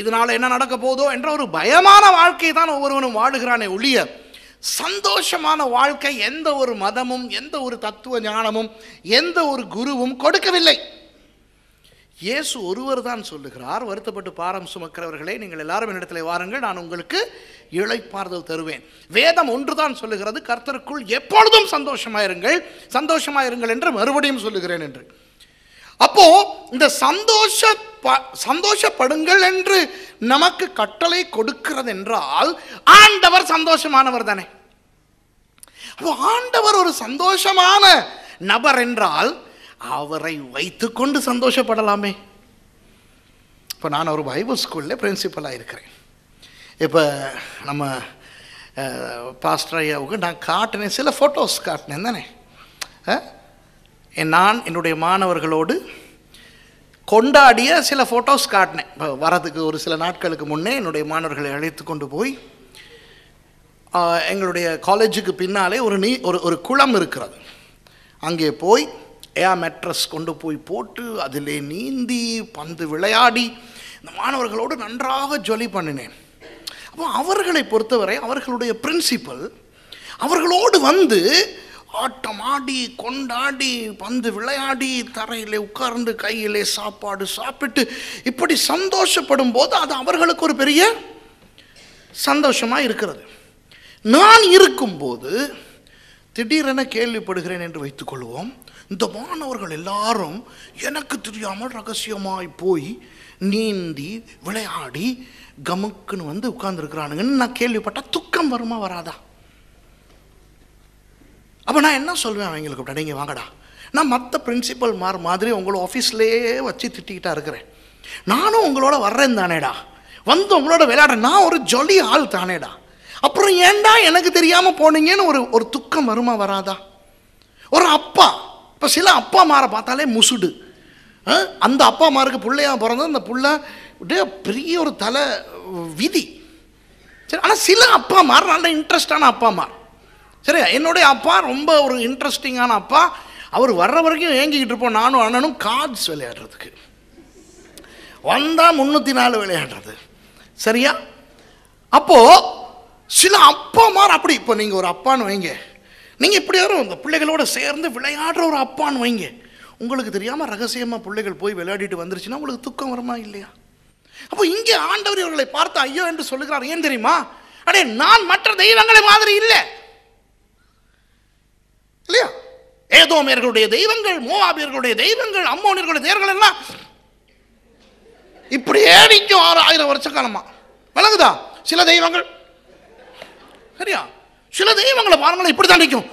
Speaker 1: இதனால் என்ன நடக்க போதோ என்ற ஒரு பயமான வாழ்க்கை தான் ஒவ்வொருவனும் வாழுகிறானே ஒழிய சந்தோஷமான வாழ்க்கை எந்த ஒரு மதமும் எந்த ஒரு தத்துவ ஞானமும் எந்த ஒரு குருவும் கொடுக்கவில்லை இயேசு ஒருவர் தான் சொல்லுகிறார் வருத்தப்பட்டு பாரம் சுமக்கிறவர்களே நீங்கள் எல்லாரும் என்னிடத்தில் வாருங்கள் நான் உங்களுக்கு இழைப்பார்தல் தருவேன் வேதம் ஒன்று தான் சொல்லுகிறது கர்த்தருக்குள் எப்பொழுதும் சந்தோஷமாயிருங்கள் சந்தோஷமாயிருங்கள் என்று மறுபடியும் சொல்லுகிறேன் என்று அப்போ இந்த சந்தோஷ சந்தோஷப்படுங்கள் என்று நமக்கு கட்டளை கொடுக்கிறது என்றால் ஆண்டவர் சந்தோஷமானவர் தானே அப்போ ஆண்டவர் ஒரு சந்தோஷமான நபர் என்றால் அவரை வைத்துக்கொண்டு சந்தோஷப்படலாமே இப்போ நான் ஒரு பைபிள் ஸ்கூல்ல பிரின்சிபலாக இருக்கிறேன் இப்போ நம்ம பாஸ்டர் ஐயாவுக்கு நான் காட்டினேன் சில ஃபோட்டோஸ் காட்டினேன் தானே நான் என்னுடைய மாணவர்களோடு கொண்டாடிய சில ஃபோட்டோஸ் காட்டினேன் இப்போ வரதுக்கு ஒரு சில நாட்களுக்கு முன்னே என்னுடைய மாணவர்களை அழைத்து கொண்டு போய் எங்களுடைய காலேஜுக்கு பின்னாலே ஒரு நீ ஒரு ஒரு குளம் இருக்கிறது அங்கே போய் ஏ மெட்ரஸ் கொண்டு போய் போட்டு அதிலே நீந்தி பந்து விளையாடி இந்த மாணவர்களோடு நன்றாக ஜொலி பண்ணினேன் அப்போ அவர்களை பொறுத்தவரை அவர்களுடைய பிரின்சிபல் அவர்களோடு வந்து ஆட்டம் ஆடி கொண்டாடி பந்து விளையாடி தரையில் உட்கார்ந்து கையிலே சாப்பாடு சாப்பிட்டு இப்படி சந்தோஷப்படும் போது அது அவர்களுக்கு ஒரு பெரிய சந்தோஷமாக இருக்கிறது நான் இருக்கும்போது திடீரென கேள்விப்படுகிறேன் என்று வைத்துக்கொள்வோம் இந்த மாணவர்கள் எல்லாரும் எனக்கு தெரியாமல் ரகசியமாய் போய் நீந்தி விளையாடி கமுக்குன்னு வந்து உட்கார்ந்துருக்கிறானுங்கன்னு நான் கேள்விப்பட்டால் துக்கம் வருமா வராதா அப்போ நான் என்ன சொல்வேன் அவங்களுக்கு நீங்கள் வாங்கடா நான் மற்ற பிரின்சிபல் மார் மாதிரி உங்களை ஆஃபீஸ்லேயே வச்சு திட்டிக்கிட்டா இருக்கிறேன் நானும் உங்களோட வர்றேன் தானேடா வந்து உங்களோட விளையாடுறேன் நான் ஒரு ஜொலி ஆள் தானேடா அப்புறம் ஏண்டா எனக்கு தெரியாமல் போனீங்கன்னு ஒரு ஒரு துக்கம் வருமா வராதா ஒரு அப்பா இப்போ சில அப்பா மாரை பார்த்தாலே முசுடு அந்த அப்பா மாருக்கு பிள்ளையாக பிறந்த அந்த பிள்ளை அப்படியே பெரிய ஒரு தலை விதி சரி ஆனால் சில அப்பா மார் நல்ல இன்ட்ரெஸ்டான அப்பா மார் சரியா என்னுடைய அப்பா ரொம்ப ஒரு இன்ட்ரெஸ்டிங்கான அப்பா அவர் வர்ற வரைக்கும் ஏங்கிக்கிட்டு இருப்போம் நானும் அண்ணனும் கார்ட்ஸ் விளையாடுறதுக்கு வந்தால் முந்நூற்றி நாலு விளையாடுறது சரியா அப்போது சில அப்பா மாதிரி அப்படி இப்போ நீங்கள் ஒரு அப்பான்னு வைங்க நீங்கள் இப்படி வரும் இந்த பிள்ளைகளோடு சேர்ந்து விளையாடுற ஒரு அப்பான்னு வைங்க உங்களுக்கு தெரியாமல் ரகசியமாக பிள்ளைகள் போய் விளையாடிட்டு வந்துருச்சுன்னா உங்களுக்கு துக்கம் வருமா இல்லையா அப்போ இங்கே ஆண்டவர் இவர்களை பார்த்து ஐயோ என்று சொல்லுகிறார் ஏன் தெரியுமா அடே நான் மற்ற தெய்வங்களை மாதிரி இல்லை இல்லையா ஏதோமியர்களுடைய தெய்வங்கள் மோவாபியர்களுடைய தெய்வங்கள் அம்மோனியர்களுடைய தேர்கள் எல்லாம் இப்படியே நிற்கும் ஆறு ஆயிரம் வருஷ காலமா விளங்குதா சில தெய்வங்கள் சரியா சில தெய்வங்களை பாருங்களேன் இப்படி தான் நிற்கும்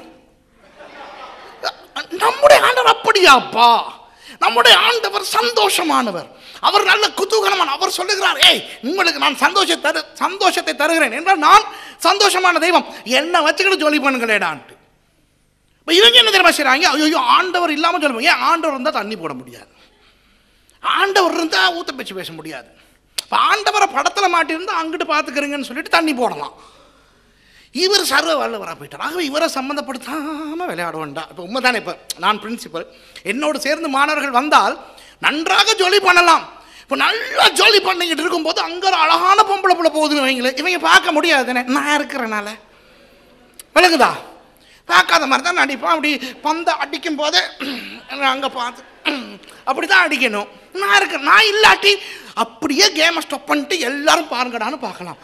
Speaker 1: நம்முடைய ஆண்டவர் அப்படியாப்பா நம்முடைய ஆண்டவர் சந்தோஷமானவர் அவர் நல்ல குதூகலமான அவர் சொல்லுகிறார் ஏய் உங்களுக்கு நான் சந்தோஷத்தை தரு சந்தோஷத்தை தருகிறேன் என்றால் நான் சந்தோஷமான தெய்வம் என்ன வச்சுக்கிட்டு ஜோலி பண்ணுங்களேடான்ட்டு இப்போ இவங்க என்ன தெரியுமா செய்கிறாங்க ஐயோ ஆண்டவர் இல்லாமல் சொல்லுவாங்க ஆண்டவர் இருந்தால் தண்ணி போட முடியாது ஆண்டவர் இருந்தால் ஊத்த பேச்சு பேச முடியாது இப்போ ஆண்டவரை படத்தில் மாட்டியிருந்தால் அங்கிட்டு பார்த்துக்கிறீங்கன்னு சொல்லிட்டு தண்ணி போடலாம் இவர் சர்வ வல்லவராக போயிட்டார் ஆகவே இவரை சம்மந்தப்படுத்தாமல் விளையாட வேண்டாம் இப்போ உண்மை தானே இப்போ நான் பிரின்சிபல் என்னோடு சேர்ந்து மாணவர்கள் வந்தால் நன்றாக ஜொலி பண்ணலாம் இப்போ நல்லா ஜோலி பண்ணிக்கிட்டு இருக்கும்போது அங்கே ஒரு அழகான பொம்பளை பிள்ளை போகுதுன்னு வைங்களேன் இவங்க பார்க்க முடியாதுன்னு நான் இருக்கிறனால விளங்குதா பார்க்காத மாதிரி தான் நடிப்பான் அப்படி பந்தை அடிக்கும் போது அங்கே பார்த்து அப்படி தான் அடிக்கணும் நான் இருக்க நான் இல்லாட்டி அப்படியே கேமை ஸ்டாப் பண்ணிட்டு எல்லாரும் பாருங்கடான்னு பார்க்கலாம்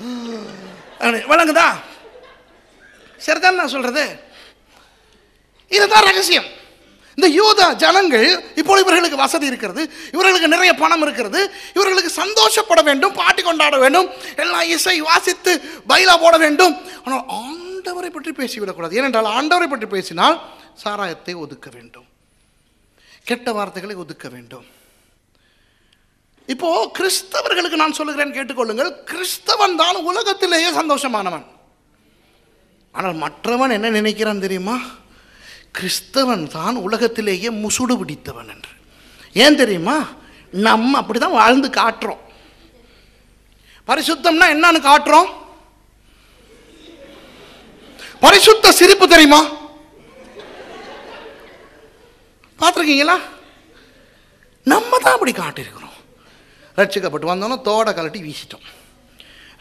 Speaker 1: விளங்குதா சரிதான் நான் சொல்கிறது இதுதான் ரகசியம் இந்த யூத ஜனங்கள் இப்போ இவர்களுக்கு வசதி இருக்கிறது இவர்களுக்கு நிறைய பணம் இருக்கிறது இவர்களுக்கு சந்தோஷப்பட வேண்டும் பாட்டி கொண்டாட வேண்டும் எல்லாம் இசை வாசித்து பைலா போட வேண்டும் ஆனால் ஆண்டவரை பற்றி பேசிவிடக்கூடாது ஏனென்றால் ஆண்டவரை பற்றி பேசினால் சாராயத்தை ஒதுக்க வேண்டும் கெட்ட வார்த்தைகளை ஒதுக்க வேண்டும் இப்போ கிறிஸ்தவர்களுக்கு நான் சொல்லுகிறேன் கேட்டுக்கொள்ளுங்கள் கிறிஸ்தவன் தான் உலகத்திலேயே சந்தோஷமானவன் ஆனால் மற்றவன் என்ன நினைக்கிறான் தெரியுமா கிறிஸ்தவன் தான் உலகத்திலேயே முசுடு பிடித்தவன் என்று ஏன் தெரியுமா நம்ம அப்படி தான் வாழ்ந்து காட்டுறோம் பரிசுத்தம்னா என்னன்னு காட்டுறோம் பரிசுத்த சிரிப்பு தெரியுமா பார்த்துருக்கீங்களா நம்ம தான் அப்படி காட்டியிருக்கிறோம் ரட்சிக்கப்பட்டு வந்தோன்னா தோடை கலட்டி வீசிட்டோம்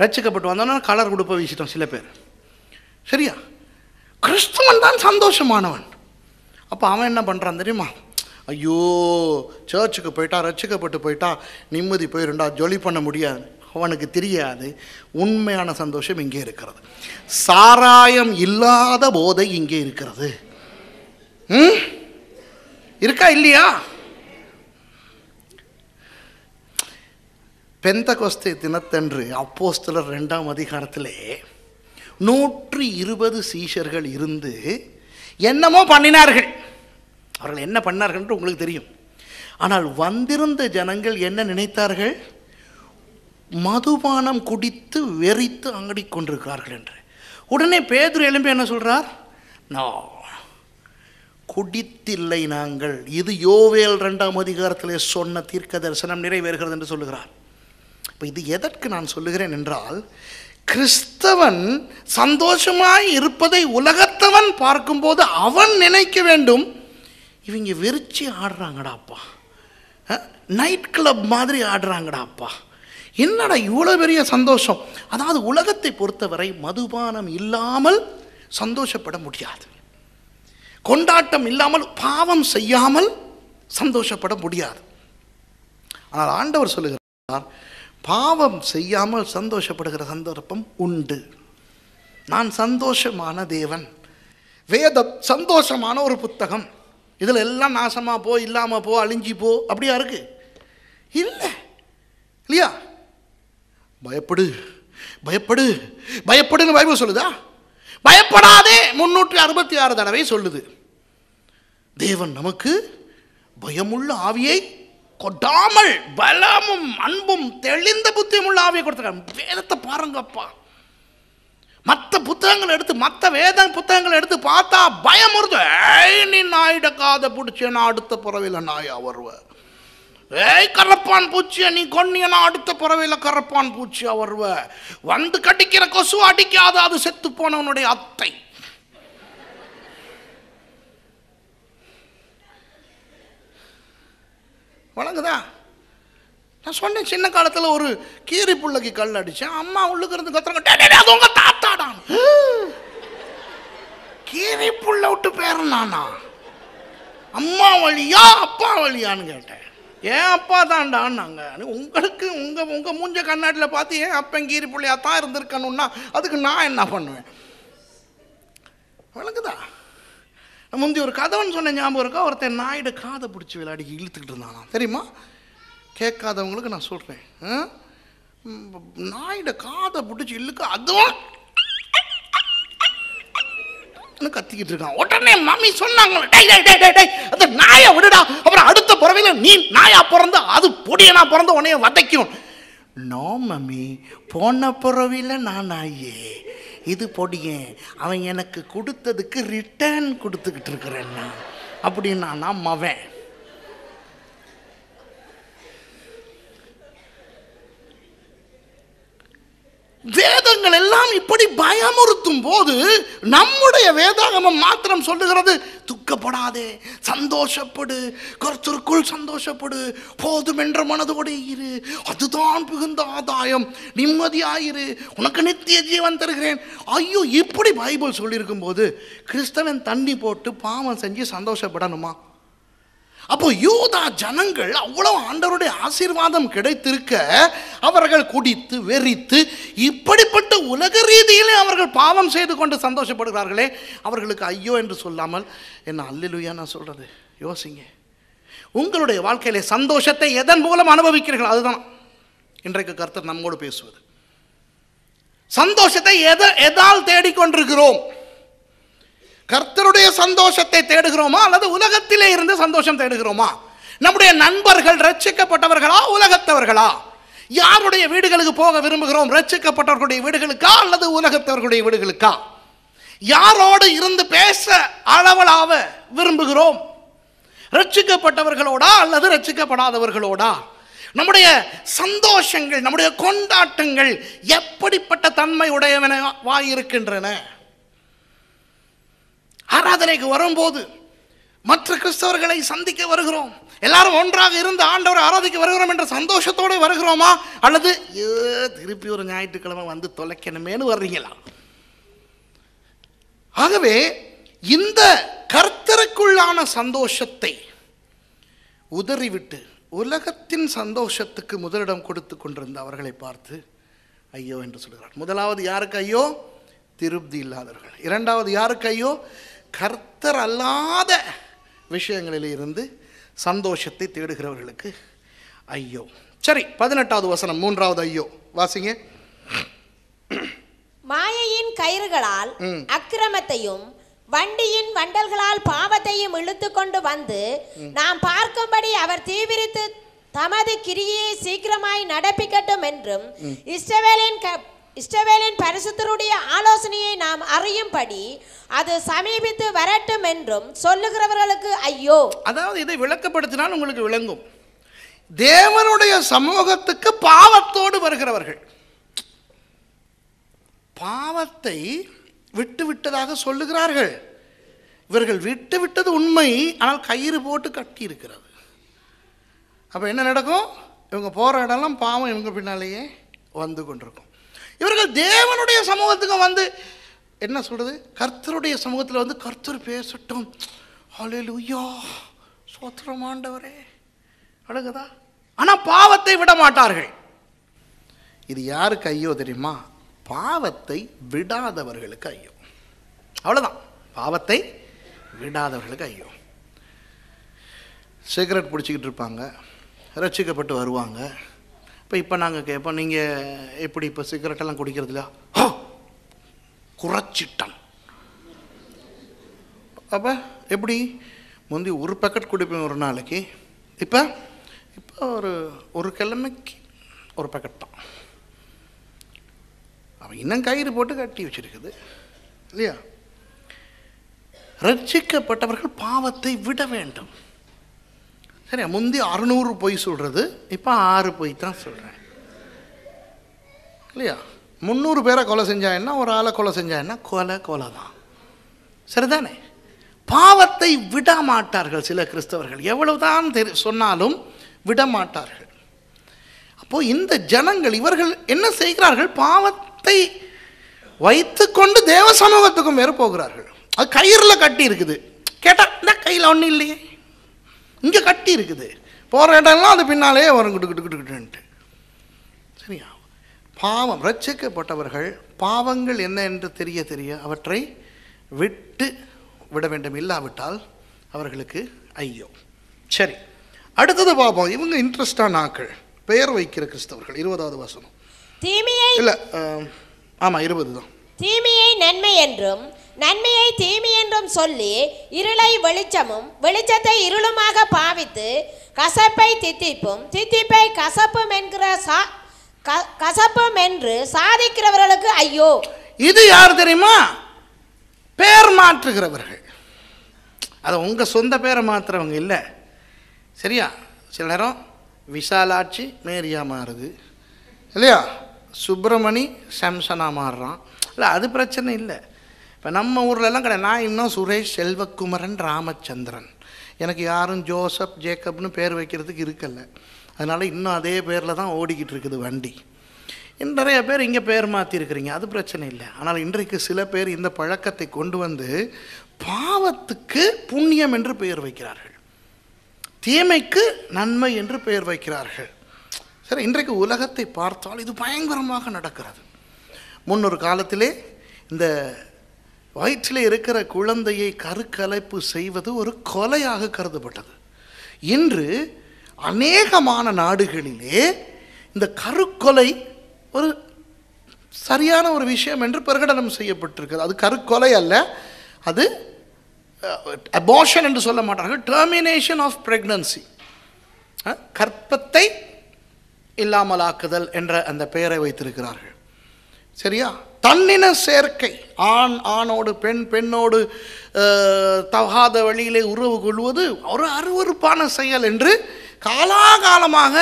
Speaker 1: ரட்சிக்கப்பட்டு வந்தோன்னா கலர் கொடுப்ப வீசிட்டோம் சில பேர் சரியா கிறிஸ்துவன் தான் சந்தோஷமானவன் அப்போ அவன் என்ன பண்ணுறான் தெரியுமா ஐயோ சர்ச்சுக்கு போயிட்டா ரட்சிக்கப்பட்டு போயிட்டா நிம்மதி போயிருண்டா ஜொலி பண்ண முடியாது அவனுக்கு தெரியாது உண்மையான சந்தோஷம் இங்கே இருக்கிறது சாராயம் இல்லாத போதை இங்கே இருக்கிறது இருக்கா இல்லையா பெந்த கொஸ்தை தினத்தன்று அப்போஸ்தலர் ரெண்டாம் அதிகாரத்திலே நூற்றி இருபது சீஷர்கள் இருந்து என்னமோ பண்ணினார்கள் அவர்கள் என்ன பண்ணார்கள் உங்களுக்கு தெரியும் ஆனால் வந்திருந்த ஜனங்கள் என்ன நினைத்தார்கள் மதுபானம் குடித்து வெறித்து அங்கடி கொண்டிருக்கிறார்கள் என்று உடனே பேதர் எலும்பி என்ன சொல்கிறார் நோ குடித்தில்லை நாங்கள் இது யோவேல் ரெண்டாம் அதிகாரத்தில் சொன்ன தீர்க்க தரிசனம் நிறைவேறுகிறது என்று சொல்லுகிறார் இப்போ இது எதற்கு நான் சொல்லுகிறேன் என்றால் கிறிஸ்தவன் சந்தோஷமாய் இருப்பதை உலகத்தவன் பார்க்கும்போது அவன் நினைக்க வேண்டும் இவங்க வெறிச்சு ஆடுறாங்கடாப்பா நைட் கிளப் மாதிரி ஆடுறாங்கடாப்பா என்னடா இவ்வளோ பெரிய சந்தோஷம் அதாவது உலகத்தை பொறுத்தவரை மதுபானம் இல்லாமல் சந்தோஷப்பட முடியாது கொண்டாட்டம் இல்லாமல் பாவம் செய்யாமல் சந்தோஷப்பட முடியாது ஆனால் ஆண்டவர் சொல்லுகிறார் பாவம் செய்யாமல் சந்தோஷப்படுகிற சந்தர்ப்பம் உண்டு நான் சந்தோஷமான தேவன் வேத சந்தோஷமான ஒரு புத்தகம் இதில் எல்லாம் நாசமாக போ இல்லாமல் போ அழிஞ்சி போ அப்படியா இருக்குது இல்லை இல்லையா பயப்படு பயப்படு பயப்படுன்னு பயப்பட சொல்லுதா பயப்படாதே முன்னூற்றி அறுபத்தி ஆறு தடவை சொல்லுது தேவன் நமக்கு பயமுள்ள ஆவியை கொட்டாமல் பலமும் அன்பும் தெளிந்த புத்தியும் உள்ள ஆவியை கொடுத்துருக்காங்க வேதத்தை பாருங்கப்பா மற்ற புத்தகங்களை எடுத்து மற்ற வேத புத்தகங்களை எடுத்து பார்த்தா பயம் வருது நீ நாயிடக்காத பிடிச்சேன்னா அடுத்த புறவில் நாயா வருவேன் ஏய் கரப்பான் பூச்சிய நீ கொன்னியனா அடுத்த பறவையில் கரப்பான் பூச்சியா வருவ வந்து கடிக்கிற கொசு அடிக்காத அது செத்து போனவனுடைய அத்தை வணங்குதா நான் சொன்னேன் சின்ன காலத்தில் ஒரு கீரி புள்ளைக்கு கல் அடித்தேன் அம்மா உள்ளுக்கு இருந்து கத்துறாங்க அது உங்கள் தாத்தாடான் கீரி புள்ள விட்டு பேர் நானா அம்மா வழியா அப்பா வழியான்னு கேட்டேன் ஏன் அப்பா தான்டான்னாங்க உங்களுக்கு உங்கள் உங்கள் மூஞ்ச கண்ணாட்டில் பார்த்து ஏன் அப்பன் கீரி பிள்ளையாக தான் இருந்திருக்கணும்னா அதுக்கு நான் என்ன பண்ணுவேன் விளங்குதா முந்தி ஒரு கதவுன்னு சொன்ன ஞாபகம் இருக்கா ஒருத்தன் நாயுடு காதை பிடிச்சி விளையாடி இழுத்துக்கிட்டு இருந்தானா தெரியுமா கேட்காதவங்களுக்கு நான் சொல்கிறேன் நாயுட காதை பிடிச்சி இழுக்க அதுவும் பட்டுன்னு கத்திக்கிட்டு இருக்கான் உடனே மம்மி சொன்னாங்க டை டேய் டை டேய் டேய் அந்த நாயை விடுடா அப்புறம் அடுத்த பிறவையில் நீ நாயா பிறந்த அது பொடியை நான் பிறந்த உனைய வதைக்கும் நோ மம்மி போன பிறவையில் நான் நாயே இது பொடியன் அவன் எனக்கு கொடுத்ததுக்கு ரிட்டர்ன் கொடுத்துக்கிட்டு இருக்கிறேன்னா அப்படின்னா நான் மவன் வேதங்கள் எல்லாம் இப்படி பயமுறுத்தும் போது நம்முடைய வேதாகமம் மாத்திரம் சொல்லுகிறது துக்கப்படாதே சந்தோஷப்படு கருத்திற்குள் சந்தோஷப்படு போதும் என்ற மனதோடு இரு அதுதான் மிகுந்த ஆதாயம் நிம்மதியாயிரு உனக்கு நித்திய ஜீவன் தருகிறேன் ஐயோ இப்படி பைபிள் சொல்லியிருக்கும் போது கிறிஸ்தவன் தண்ணி போட்டு பாவம் செஞ்சு சந்தோஷப்படணுமா அப்போ யூதா ஜனங்கள் அவ்வளவு ஆண்டவருடைய ஆசீர்வாதம் கிடைத்திருக்க அவர்கள் குடித்து வெறித்து இப்படிப்பட்ட உலக ரீதியிலே அவர்கள் பாவம் செய்து கொண்டு சந்தோஷப்படுகிறார்களே அவர்களுக்கு ஐயோ என்று சொல்லாமல் என்ன அல்லிலுயா நான் சொல்றது யோசிங்க உங்களுடைய வாழ்க்கையிலே சந்தோஷத்தை எதன் மூலம் அனுபவிக்கிறீர்கள் அதுதான் இன்றைக்கு கருத்தர் நம்மோடு பேசுவது சந்தோஷத்தை எதை எதால் தேடிக்கொண்டிருக்கிறோம் கர்த்தருடைய சந்தோஷத்தை தேடுகிறோமா அல்லது உலகத்திலே இருந்து சந்தோஷம் தேடுகிறோமா நம்முடைய நண்பர்கள் ரட்சிக்கப்பட்டவர்களா உலகத்தவர்களா யாருடைய வீடுகளுக்கு போக விரும்புகிறோம் ரட்சிக்கப்பட்டவர்களுடைய வீடுகளுக்கா அல்லது உலகத்தவர்களுடைய வீடுகளுக்கா யாரோடு இருந்து பேச அளவலாக விரும்புகிறோம் ரட்சிக்கப்பட்டவர்களோடா அல்லது ரட்சிக்கப்படாதவர்களோடா நம்முடைய சந்தோஷங்கள் நம்முடைய கொண்டாட்டங்கள் எப்படிப்பட்ட தன்மை உடையவனவாயிருக்கின்றன ஆராதனைக்கு வரும்போது மற்ற கிறிஸ்தவர்களை சந்திக்க வருகிறோம் எல்லாரும் ஒன்றாக இருந்து ஆண்டவரை ஆராதிக்க வருகிறோம் என்ற சந்தோஷத்தோடு வருகிறோமா அல்லது ஏ திருப்பி ஒரு ஞாயிற்றுக்கிழமை வந்து தொலைக்கணுமேனு வர்றீங்களா ஆகவே இந்த கர்த்தருக்குள்ளான சந்தோஷத்தை உதறிவிட்டு உலகத்தின் சந்தோஷத்துக்கு முதலிடம் கொடுத்து கொண்டிருந்த அவர்களை பார்த்து ஐயோ என்று சொல்கிறார் முதலாவது யாருக்கு ஐயோ திருப்தி இல்லாதவர்கள் இரண்டாவது யாருக்கு ஐயோ கர்த்தர் அல்லாத விஷயங்களில் இருந்து சந்தோஷத்தை தேடுகிறவர்களுக்கு ஐயோ சரி பதினெட்டாவது வசனம் மூன்றாவது ஐயோ வாசிங்க
Speaker 2: மாயையின் கயிறுகளால் அக்கிரமத்தையும் வண்டியின் வண்டல்களால் பாவத்தையும் இழுத்து கொண்டு வந்து நாம் பார்க்கும்படி அவர் தீவிரித்து தமது கிரியை சீக்கிரமாய் நடப்பிக்கட்டும் என்றும் இஸ்ரவேலின் இஸ்டவேலின் பரிசுத்தருடைய ஆலோசனையை நாம் அறியும்படி அது சமீபித்து வரட்டும் என்றும் சொல்லுகிறவர்களுக்கு ஐயோ அதாவது இதை விளக்கப்படுத்தினால் உங்களுக்கு
Speaker 1: விளங்கும் தேவனுடைய சமூகத்துக்கு பாவத்தோடு வருகிறவர்கள் பாவத்தை விட்டு விட்டதாக சொல்லுகிறார்கள் இவர்கள் விட்டு விட்டது உண்மை ஆனால் கயிறு போட்டு கட்டி இருக்கிறது அப்போ என்ன நடக்கும் இவங்க போகிற இடம்லாம் பாவம் இவங்க பின்னாலேயே வந்து கொண்டிருக்கும் இவர்கள் தேவனுடைய சமூகத்துக்கு வந்து என்ன சொல்கிறது கர்த்தருடைய சமூகத்தில் வந்து கர்த்தர் பேசட்டும் ஹலே சோத்திரமாண்டவரே அழகுதா ஆனால் பாவத்தை விட மாட்டார்கள் இது யாருக்கு ஐயோ தெரியுமா பாவத்தை விடாதவர்களுக்கு ஐயோ அவ்வளோதான் பாவத்தை விடாதவர்களுக்கு ஐயோ சிகரெட் பிடிச்சிக்கிட்டு இருப்பாங்க ரசிக்கப்பட்டு வருவாங்க இப்போ இப்போ நாங்கள் கேட்போம் நீங்கள் எப்படி இப்போ சிகரெட்டெல்லாம் குடிக்கிறது இல்லையா குறைச்சிட்டான் அப்போ எப்படி முந்தி ஒரு பேக்கெட் குடிப்பேன் ஒரு நாளைக்கு இப்போ இப்போ ஒரு ஒரு கிழமைக்கு ஒரு பேக்கெட் தான் அவன் இன்னும் கயிறு போட்டு கட்டி வச்சிருக்குது இல்லையா ரட்சிக்கப்பட்டவர்கள் பாவத்தை விட வேண்டும் சரி முந்தி அறுநூறு பொய் சொல்கிறது இப்போ ஆறு போய் தான் சொல்கிறேன் இல்லையா முந்நூறு பேரை கொலை என்ன ஒரு ஆளை கொலை என்ன கொலை கொலை தான் சரிதானே பாவத்தை விடமாட்டார்கள் சில கிறிஸ்தவர்கள் எவ்வளவுதான் தெரி சொன்னாலும் விடமாட்டார்கள் அப்போது இந்த ஜனங்கள் இவர்கள் என்ன செய்கிறார்கள் பாவத்தை வைத்துக்கொண்டு தேவ சமூகத்துக்கும் வேறு போகிறார்கள் அது கயிறில் கட்டி இருக்குது கேட்டால் இந்த கையில் ஒன்றும் இல்லையே இங்கே கட்டி இருக்குது போகிற இடம்லாம் அது பின்னாலேயே வரும் கிட்டு கிட்டு கிட்டுக்கிட்டுன்ட்டு சரியா பாவம் ரட்சிக்கப்பட்டவர்கள் பாவங்கள் என்ன என்று தெரிய தெரிய அவற்றை விட்டு விட வேண்டும் இல்லாவிட்டால் அவர்களுக்கு ஐயோ சரி அடுத்தது பார்ப்போம் இவங்க இன்ட்ரெஸ்டான ஆக்கள் பெயர் வைக்கிற கிறிஸ்தவர்கள் இருபதாவது வசனம்
Speaker 2: தீமையை இல்லை
Speaker 1: ஆமாம் இருபது தான்
Speaker 2: தீமையை நன்மை என்றும் நன்மையை தீமை என்றும் சொல்லி இருளை வெளிச்சமும் வெளிச்சத்தை இருளுமாக பாவித்து கசப்பை தித்திப்பும் தித்திப்பை கசப்பும் என்கிற சா கசப்பும் என்று சாதிக்கிறவர்களுக்கு ஐயோ இது யார் தெரியுமா
Speaker 1: பேர் மாற்றுகிறவர்கள் அது உங்கள் சொந்த பேரை மாற்றுறவங்க இல்லை சரியா சில நேரம் விஷாலாட்சி மேரியா மாறுது இல்லையா சுப்பிரமணி சம்சனாக மாறுறான் இல்லை அது பிரச்சனை இல்லை இப்போ நம்ம ஊர்லெல்லாம் கிடையாது நான் இன்னும் சுரேஷ் செல்வக்குமரன் ராமச்சந்திரன் எனக்கு யாரும் ஜோசப் ஜேக்கப்னு பேர் வைக்கிறதுக்கு இருக்கல அதனால் இன்னும் அதே பேரில் தான் ஓடிக்கிட்டு இருக்குது வண்டி நிறைய பேர் இங்கே பேர் மாற்றிருக்கிறீங்க அது பிரச்சனை இல்லை ஆனால் இன்றைக்கு சில பேர் இந்த பழக்கத்தை கொண்டு வந்து பாவத்துக்கு புண்ணியம் என்று பெயர் வைக்கிறார்கள் தீமைக்கு நன்மை என்று பெயர் வைக்கிறார்கள் சரி இன்றைக்கு உலகத்தை பார்த்தால் இது பயங்கரமாக நடக்கிறது முன்னொரு காலத்திலே இந்த வயிற்றில் இருக்கிற குழந்தையை கருக்கலைப்பு செய்வது ஒரு கொலையாக கருதப்பட்டது இன்று அநேகமான நாடுகளிலே இந்த கருக்கொலை ஒரு சரியான ஒரு விஷயம் என்று பிரகடனம் செய்யப்பட்டிருக்கிறது அது கருக்கொலை அல்ல அது அபோஷன் என்று சொல்ல மாட்டார்கள் டெர்மினேஷன் ஆஃப் ப்ரெக்னன்சி கற்பத்தை இல்லாமலாக்குதல் என்ற அந்த பெயரை வைத்திருக்கிறார்கள் சரியா தன்னின சேர்க்கை ஆண் ஆணோடு பெண் பெண்ணோடு தகாத வழியிலே உறவு கொள்வது ஒரு அருவறுப்பான செயல் என்று காலாகாலமாக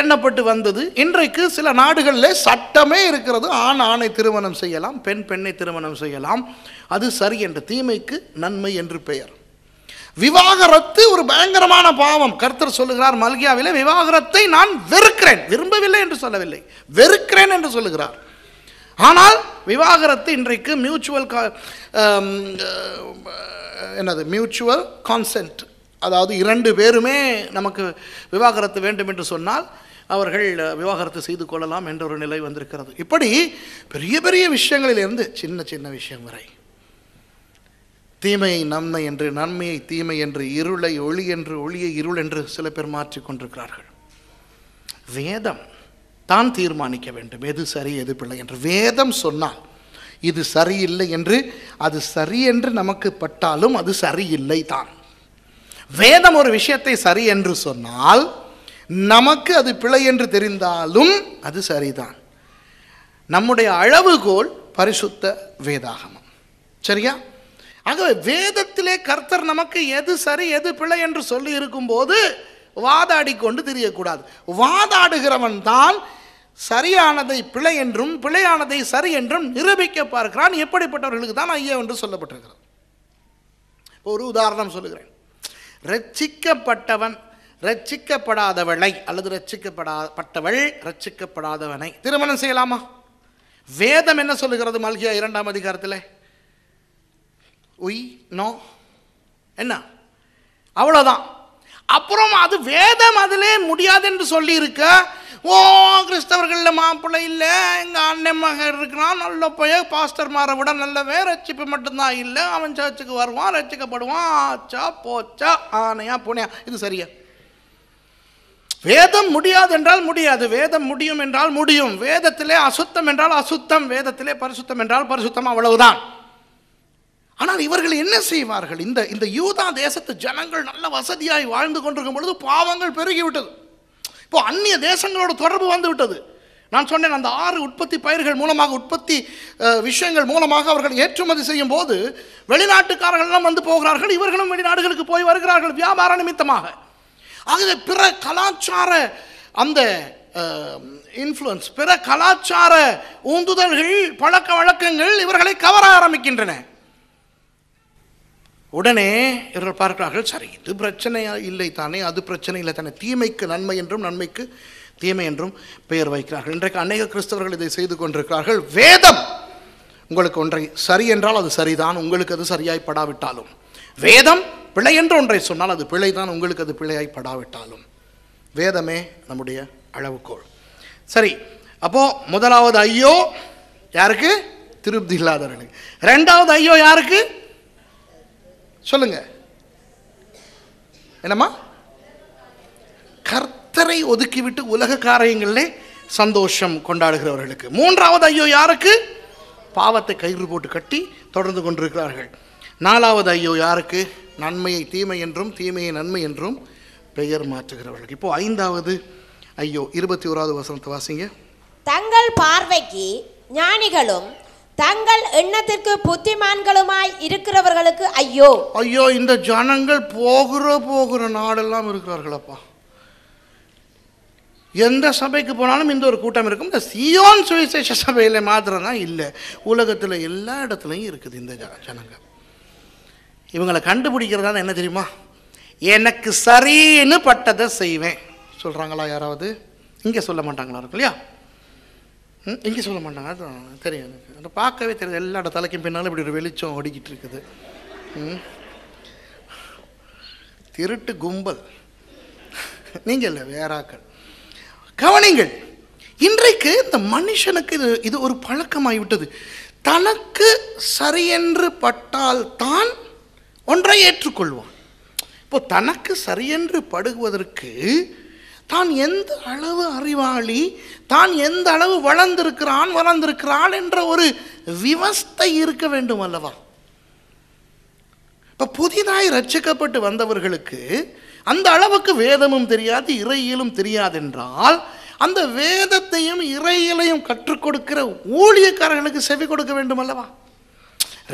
Speaker 1: எண்ணப்பட்டு வந்தது இன்றைக்கு சில நாடுகளில் சட்டமே இருக்கிறது ஆண் ஆணை திருமணம் செய்யலாம் பெண் பெண்ணை திருமணம் செய்யலாம் அது சரி என்ற தீமைக்கு நன்மை என்று பெயர் விவாகரத்து ஒரு பயங்கரமான பாவம் கர்த்தர் சொல்லுகிறார் மல்கியாவிலே விவாகரத்தை நான் வெறுக்கிறேன் விரும்பவில்லை என்று சொல்லவில்லை வெறுக்கிறேன் என்று சொல்லுகிறார் ஆனால் விவாகரத்து இன்றைக்கு மியூச்சுவல் um, uh, என்னது மியூச்சுவல் கான்சென்ட் அதாவது இரண்டு பேருமே நமக்கு விவாகரத்து வேண்டும் என்று சொன்னால் அவர்கள் விவாகரத்து செய்து கொள்ளலாம் என்ற ஒரு நிலை வந்திருக்கிறது இப்படி பெரிய பெரிய விஷயங்களிலிருந்து சின்ன சின்ன விஷயம் வரை தீமையை நன்மை என்று நன்மையை தீமை என்று இருளை ஒளி என்று ஒளியை இருள் என்று சில பேர் மாற்றிக்கொண்டிருக்கிறார்கள் வேதம் தான் தீர்மானிக்க வேண்டும் எது சரி எது பிள்ளை என்று வேதம் சொன்னால் இது சரியில்லை என்று அது சரி என்று நமக்கு பட்டாலும் அது சரியில்லை தான் வேதம் ஒரு விஷயத்தை சரி என்று சொன்னால் நமக்கு அது பிழை என்று தெரிந்தாலும் அது சரிதான் நம்முடைய அளவுகோல் பரிசுத்த வேதாகமம் சரியா ஆகவே வேதத்திலே கர்த்தர் நமக்கு எது சரி எது பிழை என்று சொல்லி இருக்கும்போது வாதாடி கொண்டு தெரியக்கூடாது வாதாடுகிறவன் தான் சரியானதை பிழை என்றும் பிழையானதை சரி என்றும் நிரூபிக்க பார்க்கிறான் எப்படிப்பட்டவர்களுக்கு தான் ஐயா என்று சொல்லப்பட்டிருக்கிறது ஒரு உதாரணம் சொல்லுகிறேன் ரட்சிக்கப்பட்டவன் ரட்சிக்கப்படாதவளை அல்லது ரட்சிக்கப்படாப்பட்டவள் ரட்சிக்கப்படாதவனை திருமணம் செய்யலாமா வேதம் என்ன சொல்லுகிறது மல்கியா இரண்டாம் அதிகாரத்தில் உய் நோ என்ன அவ்வளோதான் அப்புறம் அது வேதம் அதிலே முடியாது என்று சொல்லியிருக்க ஓ கிறிஸ்தவர்களில் மாப்பிள்ளை இல்லை எங்கள் அண்ணன் மகன் இருக்கிறான் நல்ல பாஸ்டர் பாஸ்டர்மாரை விட நல்லவே ரட்சிப்பு மட்டும்தான் இல்லை அவன் சர்ச்சுக்கு வருவான் ரட்சிக்கப்படுவான் ஆச்சா போச்சா ஆனையா புனையா இது சரியா வேதம் முடியாது என்றால் முடியாது வேதம் முடியும் என்றால் முடியும் வேதத்திலே அசுத்தம் என்றால் அசுத்தம் வேதத்திலே பரிசுத்தம் என்றால் பரிசுத்தம் அவ்வளவுதான் ஆனால் இவர்கள் என்ன செய்வார்கள் இந்த இந்த யூதா தேசத்து ஜனங்கள் நல்ல வசதியாய் வாழ்ந்து கொண்டிருக்கும் பொழுது பாவங்கள் பெருகிவிட்டது இப்போ அந்நிய தேசங்களோட தொடர்பு வந்து விட்டது நான் சொன்னேன் அந்த ஆறு உற்பத்தி பயிர்கள் மூலமாக உற்பத்தி விஷயங்கள் மூலமாக அவர்கள் ஏற்றுமதி செய்யும் போது வெளிநாட்டுக்காரர்கள்லாம் வந்து போகிறார்கள் இவர்களும் வெளிநாடுகளுக்கு போய் வருகிறார்கள் வியாபார நிமித்தமாக ஆகவே பிற கலாச்சார அந்த இன்ஃப்ளூயன்ஸ் பிற கலாச்சார ஊந்துதல்கள் பழக்க வழக்கங்கள் இவர்களை கவர ஆரம்பிக்கின்றன உடனே இவர்கள் பார்க்கிறார்கள் சரி இது பிரச்சனையா இல்லை தானே அது பிரச்சனை இல்லை தானே தீமைக்கு நன்மை என்றும் நன்மைக்கு தீமை என்றும் பெயர் வைக்கிறார்கள் இன்றைக்கு அநேக கிறிஸ்தவர்கள் இதை செய்து கொண்டிருக்கிறார்கள் வேதம் உங்களுக்கு ஒன்றை சரி என்றால் அது சரிதான் உங்களுக்கு அது சரியாய்ப்படாவிட்டாலும் வேதம் பிழை என்று ஒன்றை சொன்னால் அது பிழை தான் உங்களுக்கு அது பிழையாய்ப்படாவிட்டாலும் வேதமே நம்முடைய அளவுகோள் சரி அப்போது முதலாவது ஐயோ யாருக்கு திருப்தி இல்லாதவர்களுக்கு ரெண்டாவது ஐயோ யாருக்கு சொல்லுங்க என்னம்மா கர்த்தரை ஒதுக்கிவிட்டு உலக காரியங்களில் சந்தோஷம் கொண்டாடுகிறவர்களுக்கு மூன்றாவது ஐயோ யாருக்கு பாவத்தை கயிறு போட்டு கட்டி தொடர்ந்து கொண்டிருக்கிறார்கள் நாலாவது ஐயோ யாருக்கு நன்மையை தீமை என்றும் தீமையை நன்மை என்றும் பெயர் மாற்றுகிறவர்களுக்கு இப்போ ஐந்தாவது ஐயோ இருபத்தி ஓராவது வசனத்தை வாசிங்க
Speaker 2: தங்கள் பார்வைக்கு ஞானிகளும் தங்கள் எண்ணத்திற்கு புத்திமான்களுமாய் இருக்கிறவர்களுக்கு ஐயோ
Speaker 1: ஐயோ இந்த ஜனங்கள் போகிற போகிற நாடெல்லாம் இருக்கிறார்களப்பா எந்த சபைக்கு போனாலும் இந்த ஒரு கூட்டம் இருக்கும் இந்த சியோன் சுவிசேஷ சபையில் மாத்திரம் தான் இல்லை உலகத்தில் எல்லா இடத்துலையும் இருக்குது இந்த ஜனங்க இவங்களை கண்டுபிடிக்கிறதா என்ன தெரியுமா எனக்கு சரின்னு பட்டதை செய்வேன் சொல்கிறாங்களா யாராவது இங்கே சொல்ல மாட்டாங்களா இருக்கும் இல்லையா இங்கே சொல்ல மாட்டாங்க தெரியாது அது பார்க்கவே தெரியுது எல்லா தலைக்கும் பின்னாலும் இப்படி ஒரு வெளிச்சம் ஓடிக்கிட்டு இருக்குது திருட்டு கும்பல் நீங்கள் இல்லை வேறாக்கள் கவனிங்கள் இன்றைக்கு இந்த மனுஷனுக்கு இது இது ஒரு பழக்கமாகிவிட்டது தனக்கு சரியென்று பட்டால் தான் ஒன்றை ஏற்றுக்கொள்வான் இப்போ தனக்கு சரியென்று படுவதற்கு தான் எந்த அளவு அறிவாளி தான் எந்த அளவு வளர்ந்திருக்கிறான் வளர்ந்திருக்கிறான் என்ற ஒரு விவஸ்தை இருக்க வேண்டும் அல்லவா இப்போ புதிதாய் ரட்சிக்கப்பட்டு வந்தவர்களுக்கு அந்த அளவுக்கு வேதமும் தெரியாது இறையிலும் தெரியாதென்றால் அந்த வேதத்தையும் இறையிலையும் கற்றுக் கொடுக்கிற ஊழியக்காரர்களுக்கு செவி கொடுக்க வேண்டும் அல்லவா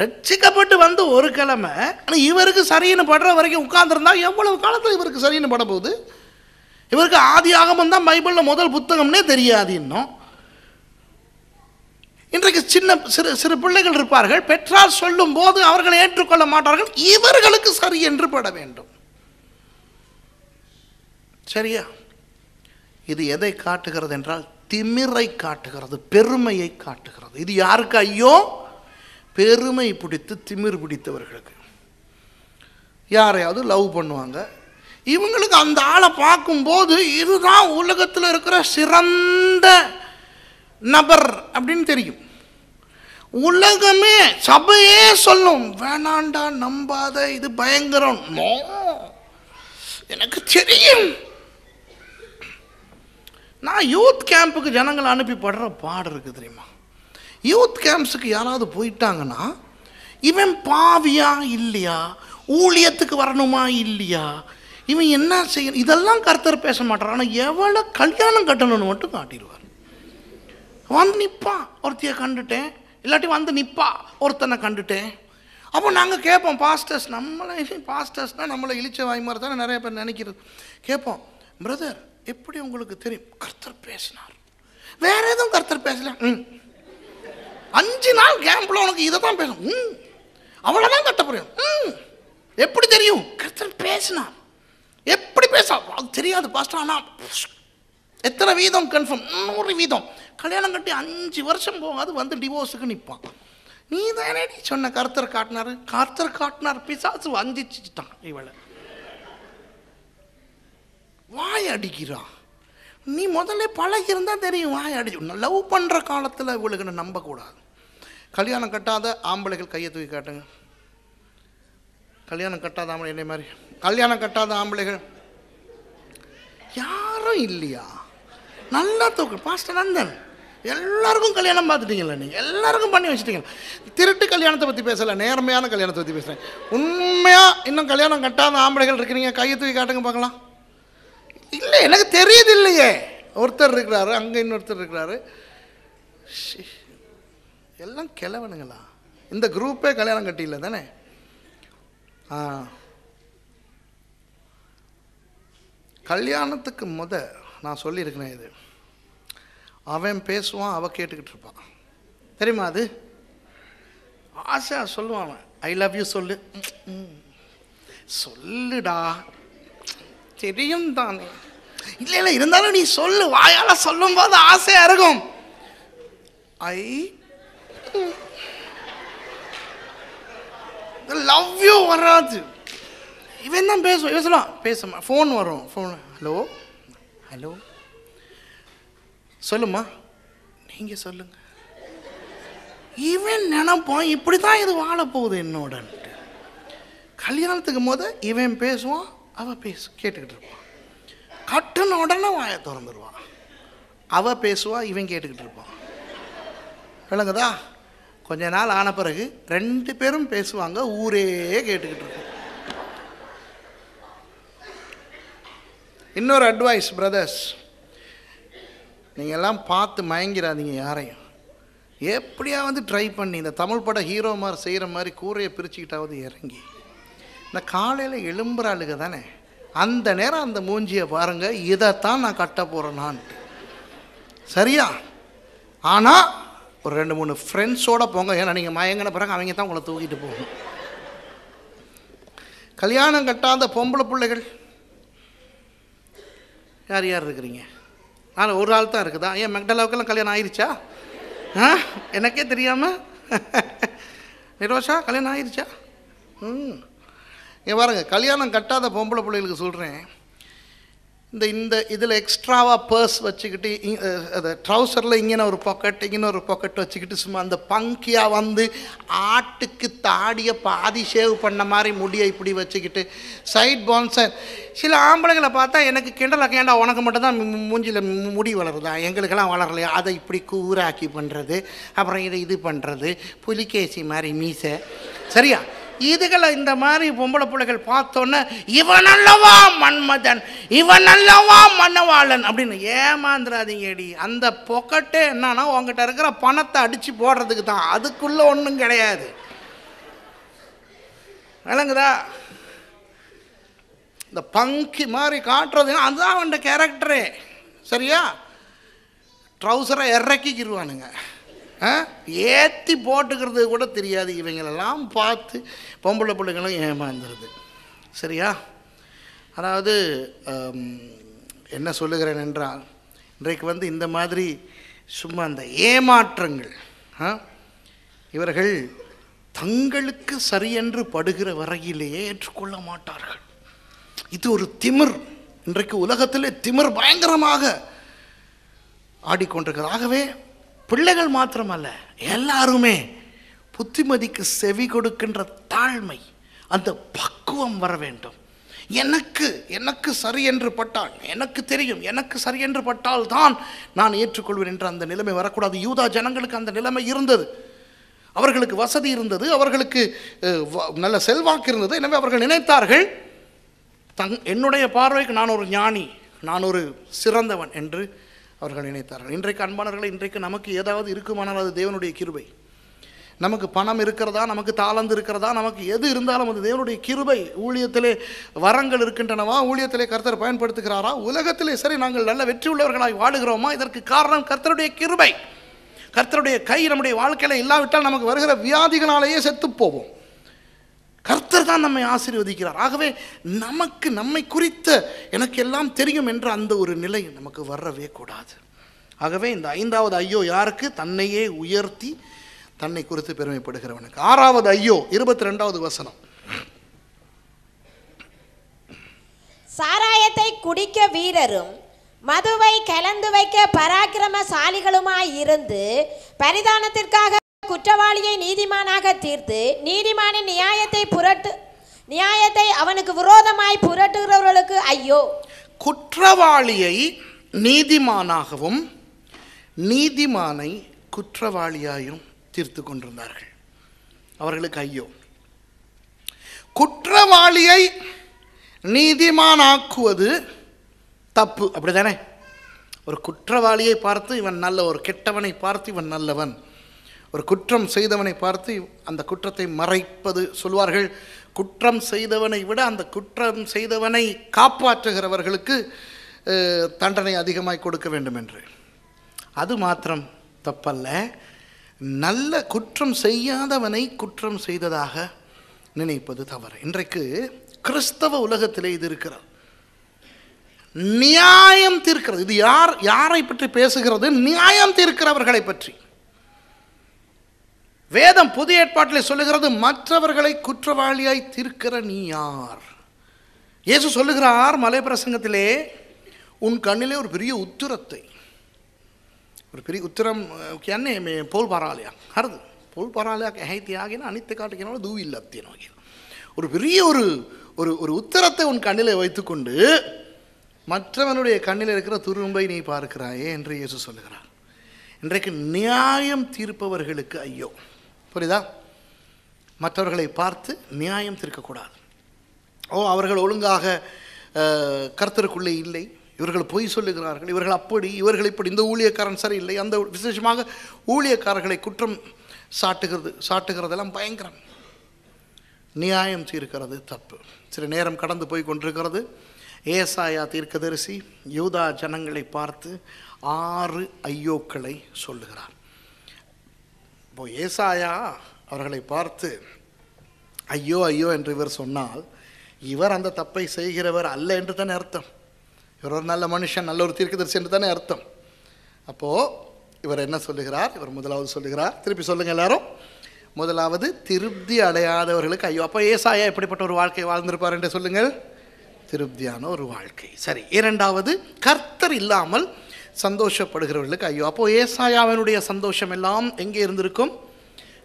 Speaker 1: ரட்சிக்கப்பட்டு வந்து ஒரு கிழமை ஆனால் இவருக்கு சரின்னு படுற வரைக்கும் உட்கார்ந்துருந்தா எவ்வளவு காலத்தில் இவருக்கு சரின்னு பட இவருக்கு ஆதி ஆகமம் தான் பைபிளில் முதல் புத்தகம்னே தெரியாது இன்னும் இன்றைக்கு சின்ன சிறு சிறு பிள்ளைகள் இருப்பார்கள் பெற்றார் சொல்லும் போது அவர்களை ஏற்றுக்கொள்ள மாட்டார்கள் இவர்களுக்கு சரி என்று பட வேண்டும் சரியா இது எதை காட்டுகிறது என்றால் திமிரை காட்டுகிறது பெருமையை காட்டுகிறது இது யாருக்கு ஐயோ பெருமை பிடித்து திமிர் பிடித்தவர்களுக்கு யாரையாவது லவ் பண்ணுவாங்க இவங்களுக்கு அந்த ஆளை பார்க்கும்போது இதுதான் உலகத்தில் இருக்கிற சிறந்த நபர் அப்படின்னு தெரியும் உலகமே சபையே சொல்லும் வேணாண்டா நம்பாத இது பயங்கரம் எனக்கு தெரியும் நான் யூத் கேம்புக்கு ஜனங்களை அனுப்பி படுற பாடு இருக்குது தெரியுமா யூத் கேம்ப்ஸுக்கு யாராவது போயிட்டாங்கன்னா இவன் பாவியா இல்லையா ஊழியத்துக்கு வரணுமா இல்லையா இவன் என்ன செய்யணும் இதெல்லாம் கர்த்தர் பேச மாட்டார் ஆனால் எவ்வளோ கல்யாணம் கட்டணும்னு மட்டும் காட்டிடுவார் வந்து நிற்பா ஒருத்தையை கண்டுட்டேன் இல்லாட்டி வந்து நிற்பா ஒருத்தனை கண்டுட்டேன் அப்போ நாங்கள் கேட்போம் பாஸ்டர்ஸ் நம்மளை பாஸ்டர்ஸ்னால் நம்மளை இழிச்ச வாய் மாதிரி தானே நிறைய பேர் நினைக்கிறது கேட்போம் பிரதர் எப்படி உங்களுக்கு தெரியும் கர்த்தர் பேசினார் வேற எதுவும் கர்த்தர் பேசல ம் அஞ்சு நாள் கேம்பில் உனக்கு இதை தான் பேசணும் ம் அவ்வளோதான் கட்ட புரியும் ம் எப்படி தெரியும் கர்த்தர் பேசினார் எப்படி பேச தெரியாது பாஸ்டர் ஆனால் எத்தனை வீதம் கன்ஃபார்ம் நூறு வீதம் கல்யாணம் கட்டி அஞ்சு வருஷம் போகாது வந்து டிவோர்ஸுக்கு நிற்பான் நீ தானே நீ சொன்ன கருத்தர் காட்டினாரு கருத்தர் காட்டினார் பிசாசு வஞ்சிச்சுட்டான் இவளை வாய் அடிக்கிறான் நீ முதல்ல பழகி இருந்தால் தெரியும் வாய் அடிச்சு லவ் பண்ணுற காலத்தில் இவளுக்கு நம்பக்கூடாது கல்யாணம் கட்டாத ஆம்பளைகள் கையை தூக்கி காட்டுங்க கல்யாணம் கட்டாத ஆம்பளை என்ன மாதிரி கல்யாணம் கட்டாத ஆம்பளைகள் யாரும் இல்லையா நல்லா தூக்கு பாஸ்டர் நந்தன் எல்லாருக்கும் கல்யாணம் பார்த்துட்டீங்களா நீங்கள் எல்லாருக்கும் பண்ணி வச்சுட்டீங்களா திருட்டு கல்யாணத்தை பற்றி பேசலை நேர்மையான கல்யாணத்தை பற்றி பேசுகிறேன் உண்மையாக இன்னும் கல்யாணம் கட்டாத ஆம்பளைகள் இருக்கிறீங்க கையை தூக்கி காட்டுங்க பார்க்கலாம் இல்லை எனக்கு தெரியுது இல்லையே ஒருத்தர் இருக்கிறாரு அங்கே இன்னொருத்தர் இருக்கிறாரு எல்லாம் கிளவனுங்களா இந்த குரூப்பே கல்யாணம் கட்டியில்லை தானே ஆ கல்யாணத்துக்கு முத நான் சொல்லியிருக்கிறேன் இது அவன் பேசுவான் அவள் கேட்டுக்கிட்டு இருப்பான் தெரியுமா அது ஆசை சொல்லுவான் அவன் ஐ லவ் யூ சொல்லு சொல்லுடா தெரியும் தானே இல்லை இல்லை இருந்தாலும் நீ சொல்லு வாயால் சொல்லும் போது ஆசையாக இருக்கும் ஐ லவ் யூ வராது இவன் தான் பேசுவோம் இவன் சொல்லுவான் பேசுமா ஃபோன் வரும் ஃபோன் ஹலோ ஹலோ சொல்லுமா நீங்கள் சொல்லுங்க இவன் நினைப்போம் இப்படி தான் இது வாழப்போகுது என்னோடன்ட்டு கல்யாணத்துக்கு போது இவன் பேசுவான் அவள் பேசு கேட்டுக்கிட்டு இருப்பான் கட்டுன உடனே வாய திறந்துடுவான் அவள் பேசுவா இவன் கேட்டுக்கிட்டு இருப்பான் விளங்குதா கொஞ்ச நாள் ஆன பிறகு ரெண்டு பேரும் பேசுவாங்க ஊரே கேட்டுக்கிட்டு இருக்கும் இன்னொரு அட்வைஸ் பிரதர்ஸ் நீங்கள் எல்லாம் பார்த்து மயங்கிறாதீங்க யாரையும் எப்படியா வந்து ட்ரை பண்ணி இந்த தமிழ் பட ஹீரோ மாதிரி செய்கிற மாதிரி கூரையை பிரிச்சுக்கிட்டாவது இறங்கி இந்த காலையில் எழும்புற ஆளுக தானே அந்த நேரம் அந்த மூஞ்சியை பாருங்கள் இதைத்தான் நான் கட்ட போகிறேன் நான் சரியா ஆனால் ஒரு ரெண்டு மூணு ஃப்ரெண்ட்ஸோடு போங்க ஏன்னா நீங்கள் மயங்கின பிறகு அவங்க தான் உங்களை தூக்கிட்டு போகும் கல்யாணம் கட்டாத பொம்பளை பிள்ளைகள் யார் யார் இருக்கிறீங்க நான் ஒரு ஆள் தான் இருக்குதா ஏன் மெக்டலாவுக்கெல்லாம் கல்யாணம் ஆயிடுச்சா ஆ எனக்கே தெரியாமல் நிரோஷா கல்யாணம் ஆயிடுச்சா ம் ஏன் பாருங்கள் கல்யாணம் கட்டாத பொம்பளை பிள்ளைகளுக்கு சொல்கிறேன் இந்த இந்த இதில் எக்ஸ்ட்ராவாக பர்ஸ் வச்சுக்கிட்டு அந்த ட்ரௌசரில் இங்கே ஒரு பாக்கெட் இங்கே ஒரு பாக்கெட் வச்சுக்கிட்டு சும்மா அந்த பங்கியாக வந்து ஆட்டுக்கு தாடியை பாதி ஷேவ் பண்ண மாதிரி முடியை இப்படி வச்சுக்கிட்டு சைட் பவுன்சர் சில ஆம்பளைங்களை பார்த்தா எனக்கு கிண்டலை கேண்டா உனக்கு மட்டும்தான் மூஞ்சியில் முடி வளருதா எங்களுக்கெல்லாம் வளரலையா அதை இப்படி கூராக்கி பண்ணுறது அப்புறம் இதை இது பண்ணுறது புலிகேசி மாதிரி மீசை சரியா இதுகளை இந்த மாதிரி பொம்பளை பிள்ளைகள் பார்த்தோன்னே இவன் அல்லவா மன்மதன் இவன் அல்லவா மன்னவாளன் அப்படின்னு ஏமாந்துடாதீங்க அடி அந்த பொக்கட்டே என்னன்னா உங்ககிட்ட இருக்கிற பணத்தை அடித்து போடுறதுக்கு தான் அதுக்குள்ளே ஒன்றும் கிடையாது விளங்குதா இந்த பங்கி மாதிரி காட்டுறதுன்னா அதுதான் அவன் கேரக்டரே சரியா ட்ரௌசரை இறக்கிக்கிடுவானுங்க ஏற்றி போட்டுக்கிறது கூட தெரியாது இவங்களெல்லாம் பார்த்து பொம்பளை பிள்ளைங்களும் ஏமாந்துருது சரியா அதாவது என்ன சொல்லுகிறேன் என்றால் இன்றைக்கு வந்து இந்த மாதிரி சும்மா அந்த ஏமாற்றங்கள் இவர்கள் தங்களுக்கு சரியென்று படுகிற வரையிலேயே ஏற்றுக்கொள்ள மாட்டார்கள் இது ஒரு திமிர் இன்றைக்கு உலகத்திலே திமிர் பயங்கரமாக ஆடிக்கொண்டிருக்கிறது ஆகவே பிள்ளைகள் மாத்திரமல்ல எல்லாருமே புத்திமதிக்கு செவி கொடுக்கின்ற தாழ்மை அந்த பக்குவம் வர வேண்டும் எனக்கு எனக்கு சரி என்று பட்டால் எனக்கு தெரியும் எனக்கு சரி என்று பட்டால் தான் நான் ஏற்றுக்கொள்வேன் என்ற அந்த நிலைமை வரக்கூடாது யூதா ஜனங்களுக்கு அந்த நிலைமை இருந்தது அவர்களுக்கு வசதி இருந்தது அவர்களுக்கு நல்ல செல்வாக்கு இருந்தது எனவே அவர்கள் நினைத்தார்கள் தங் என்னுடைய பார்வைக்கு நான் ஒரு ஞானி நான் ஒரு சிறந்தவன் என்று அவர்கள் நினைத்தார்கள் இன்றைக்கு அன்பானவர்களை இன்றைக்கு நமக்கு ஏதாவது இருக்குமானால் அது தேவனுடைய கிருபை நமக்கு பணம் இருக்கிறதா நமக்கு தாளந்து இருக்கிறதா நமக்கு எது இருந்தாலும் அது தேவனுடைய கிருபை ஊழியத்திலே வரங்கள் இருக்கின்றனவா ஊழியத்திலே கர்த்தர் பயன்படுத்துகிறாரா உலகத்திலே சரி நாங்கள் நல்ல வெற்றி உள்ளவர்களாக வாழுகிறோமா இதற்கு காரணம் கர்த்தருடைய கிருபை கர்த்தருடைய கை நம்முடைய வாழ்க்கையில் இல்லாவிட்டால் நமக்கு வருகிற வியாதிகளாலேயே செத்து போவோம் கர்த்தர் தான் நம்மை ஆசீர்வதிக்கிறார் ஆகவே நமக்கு நம்மை குறித்த எனக்கு எல்லாம் தெரியும் என்ற அந்த ஒரு நிலை நமக்கு வரவே கூடாது ஆகவே இந்த ஐந்தாவது ஐயோ யாருக்கு தன்னையே உயர்த்தி தன்னை குறித்து பெருமைப்படுகிறவனுக்கு ஆறாவது ஐயோ இருபத்தி ரெண்டாவது வசனம்
Speaker 2: சாராயத்தை குடிக்க வீரரும் மதுவை கலந்து வைக்க பராக்கிரமசாலிகளுமாய் இருந்து பரிதானத்திற்காக குற்றவாளியை நீதிமானாக தீர்த்து நீதிமானின் நியாயத்தை புரட்டு நியாயத்தை அவனுக்கு விரோதமாய் புரட்டுகிறவர்களுக்கு ஐயோ
Speaker 1: குற்றவாளியை நீதிமானாகவும் நீதிமானை குற்றவாளியாயும் தீர்த்து கொண்டிருந்தார்கள் அவர்களுக்கு ஐயோ குற்றவாளியை நீதிமானாக்குவது தப்பு அப்படிதானே ஒரு குற்றவாளியை பார்த்து இவன் நல்ல ஒரு கெட்டவனை பார்த்து இவன் நல்லவன் ஒரு குற்றம் செய்தவனை பார்த்து அந்த குற்றத்தை மறைப்பது சொல்வார்கள் குற்றம் செய்தவனை விட அந்த குற்றம் செய்தவனை காப்பாற்றுகிறவர்களுக்கு தண்டனை அதிகமாய் கொடுக்க வேண்டும் என்று அது மாத்திரம் தப்பல்ல நல்ல குற்றம் செய்யாதவனை குற்றம் செய்ததாக நினைப்பது தவறு இன்றைக்கு கிறிஸ்தவ உலகத்திலே இது இருக்கிறது நியாயம் தீர்க்கிறது இது யார் யாரை பற்றி பேசுகிறது நியாயம் தீர்க்கிறவர்களை பற்றி வேதம் புதிய ஏற்பாட்டில் சொல்லுகிறது மற்றவர்களை குற்றவாளியாய் தீர்க்கிற நீ யார் இயேசு சொல்லுகிறார் மலை பிரசங்கத்திலே உன் கண்ணிலே ஒரு பெரிய உத்திரத்தை ஒரு பெரிய உத்திரம் என்ன போல் பராலையா ஹரது போல் பராலையா ஹைத்தி ஆகினா அனைத்து காட்டுக்கினாலும் தூவி இல்லாத்தியன் ஆகினா ஒரு பெரிய ஒரு ஒரு ஒரு உத்தரத்தை உன் கண்ணில் வைத்துக்கொண்டு மற்றவனுடைய கண்ணில் இருக்கிற துரும்பை நீ பார்க்கிறாயே என்று இயேசு சொல்லுகிறார் இன்றைக்கு நியாயம் தீர்ப்பவர்களுக்கு ஐயோ புரியுதா மற்றவர்களை பார்த்து நியாயம் திருக்கக்கூடாது ஓ அவர்கள் ஒழுங்காக கர்த்தருக்குள்ளே இல்லை இவர்கள் பொய் சொல்லுகிறார்கள் இவர்கள் அப்படி இவர்கள் இப்படி இந்த ஊழியக்காரன் சரி இல்லை அந்த விசேஷமாக ஊழியக்காரர்களை குற்றம் சாட்டுகிறது சாட்டுகிறதெல்லாம் பயங்கரம் நியாயம் தீர்க்கிறது தப்பு சில நேரம் கடந்து போய் கொண்டிருக்கிறது ஏசாயா தீர்க்கதரிசி யூதா ஜனங்களை பார்த்து ஆறு ஐயோக்களை சொல்லுகிறார் இப்போ ஏசாயா அவர்களை பார்த்து ஐயோ ஐயோ என்று இவர் சொன்னால் இவர் அந்த தப்பை செய்கிறவர் அல்ல என்று தானே அர்த்தம் இவர் ஒரு நல்ல மனுஷன் நல்ல ஒரு தீர்க்கதரிசி என்று தானே அர்த்தம் அப்போது இவர் என்ன சொல்லுகிறார் இவர் முதலாவது சொல்லுகிறார் திருப்பி சொல்லுங்கள் எல்லாரும் முதலாவது திருப்தி அடையாதவர்களுக்கு ஐயோ அப்போ ஏசாயா எப்படிப்பட்ட ஒரு வாழ்க்கை வாழ்ந்திருப்பார் என்று சொல்லுங்கள் திருப்தியான ஒரு வாழ்க்கை சரி இரண்டாவது கர்த்தர் இல்லாமல் சந்தோஷப்படுகிறவர்களுக்கு ஐயோ அப்போ ஏசாயாவினுடைய சந்தோஷம் எல்லாம் எங்கே இருந்திருக்கும்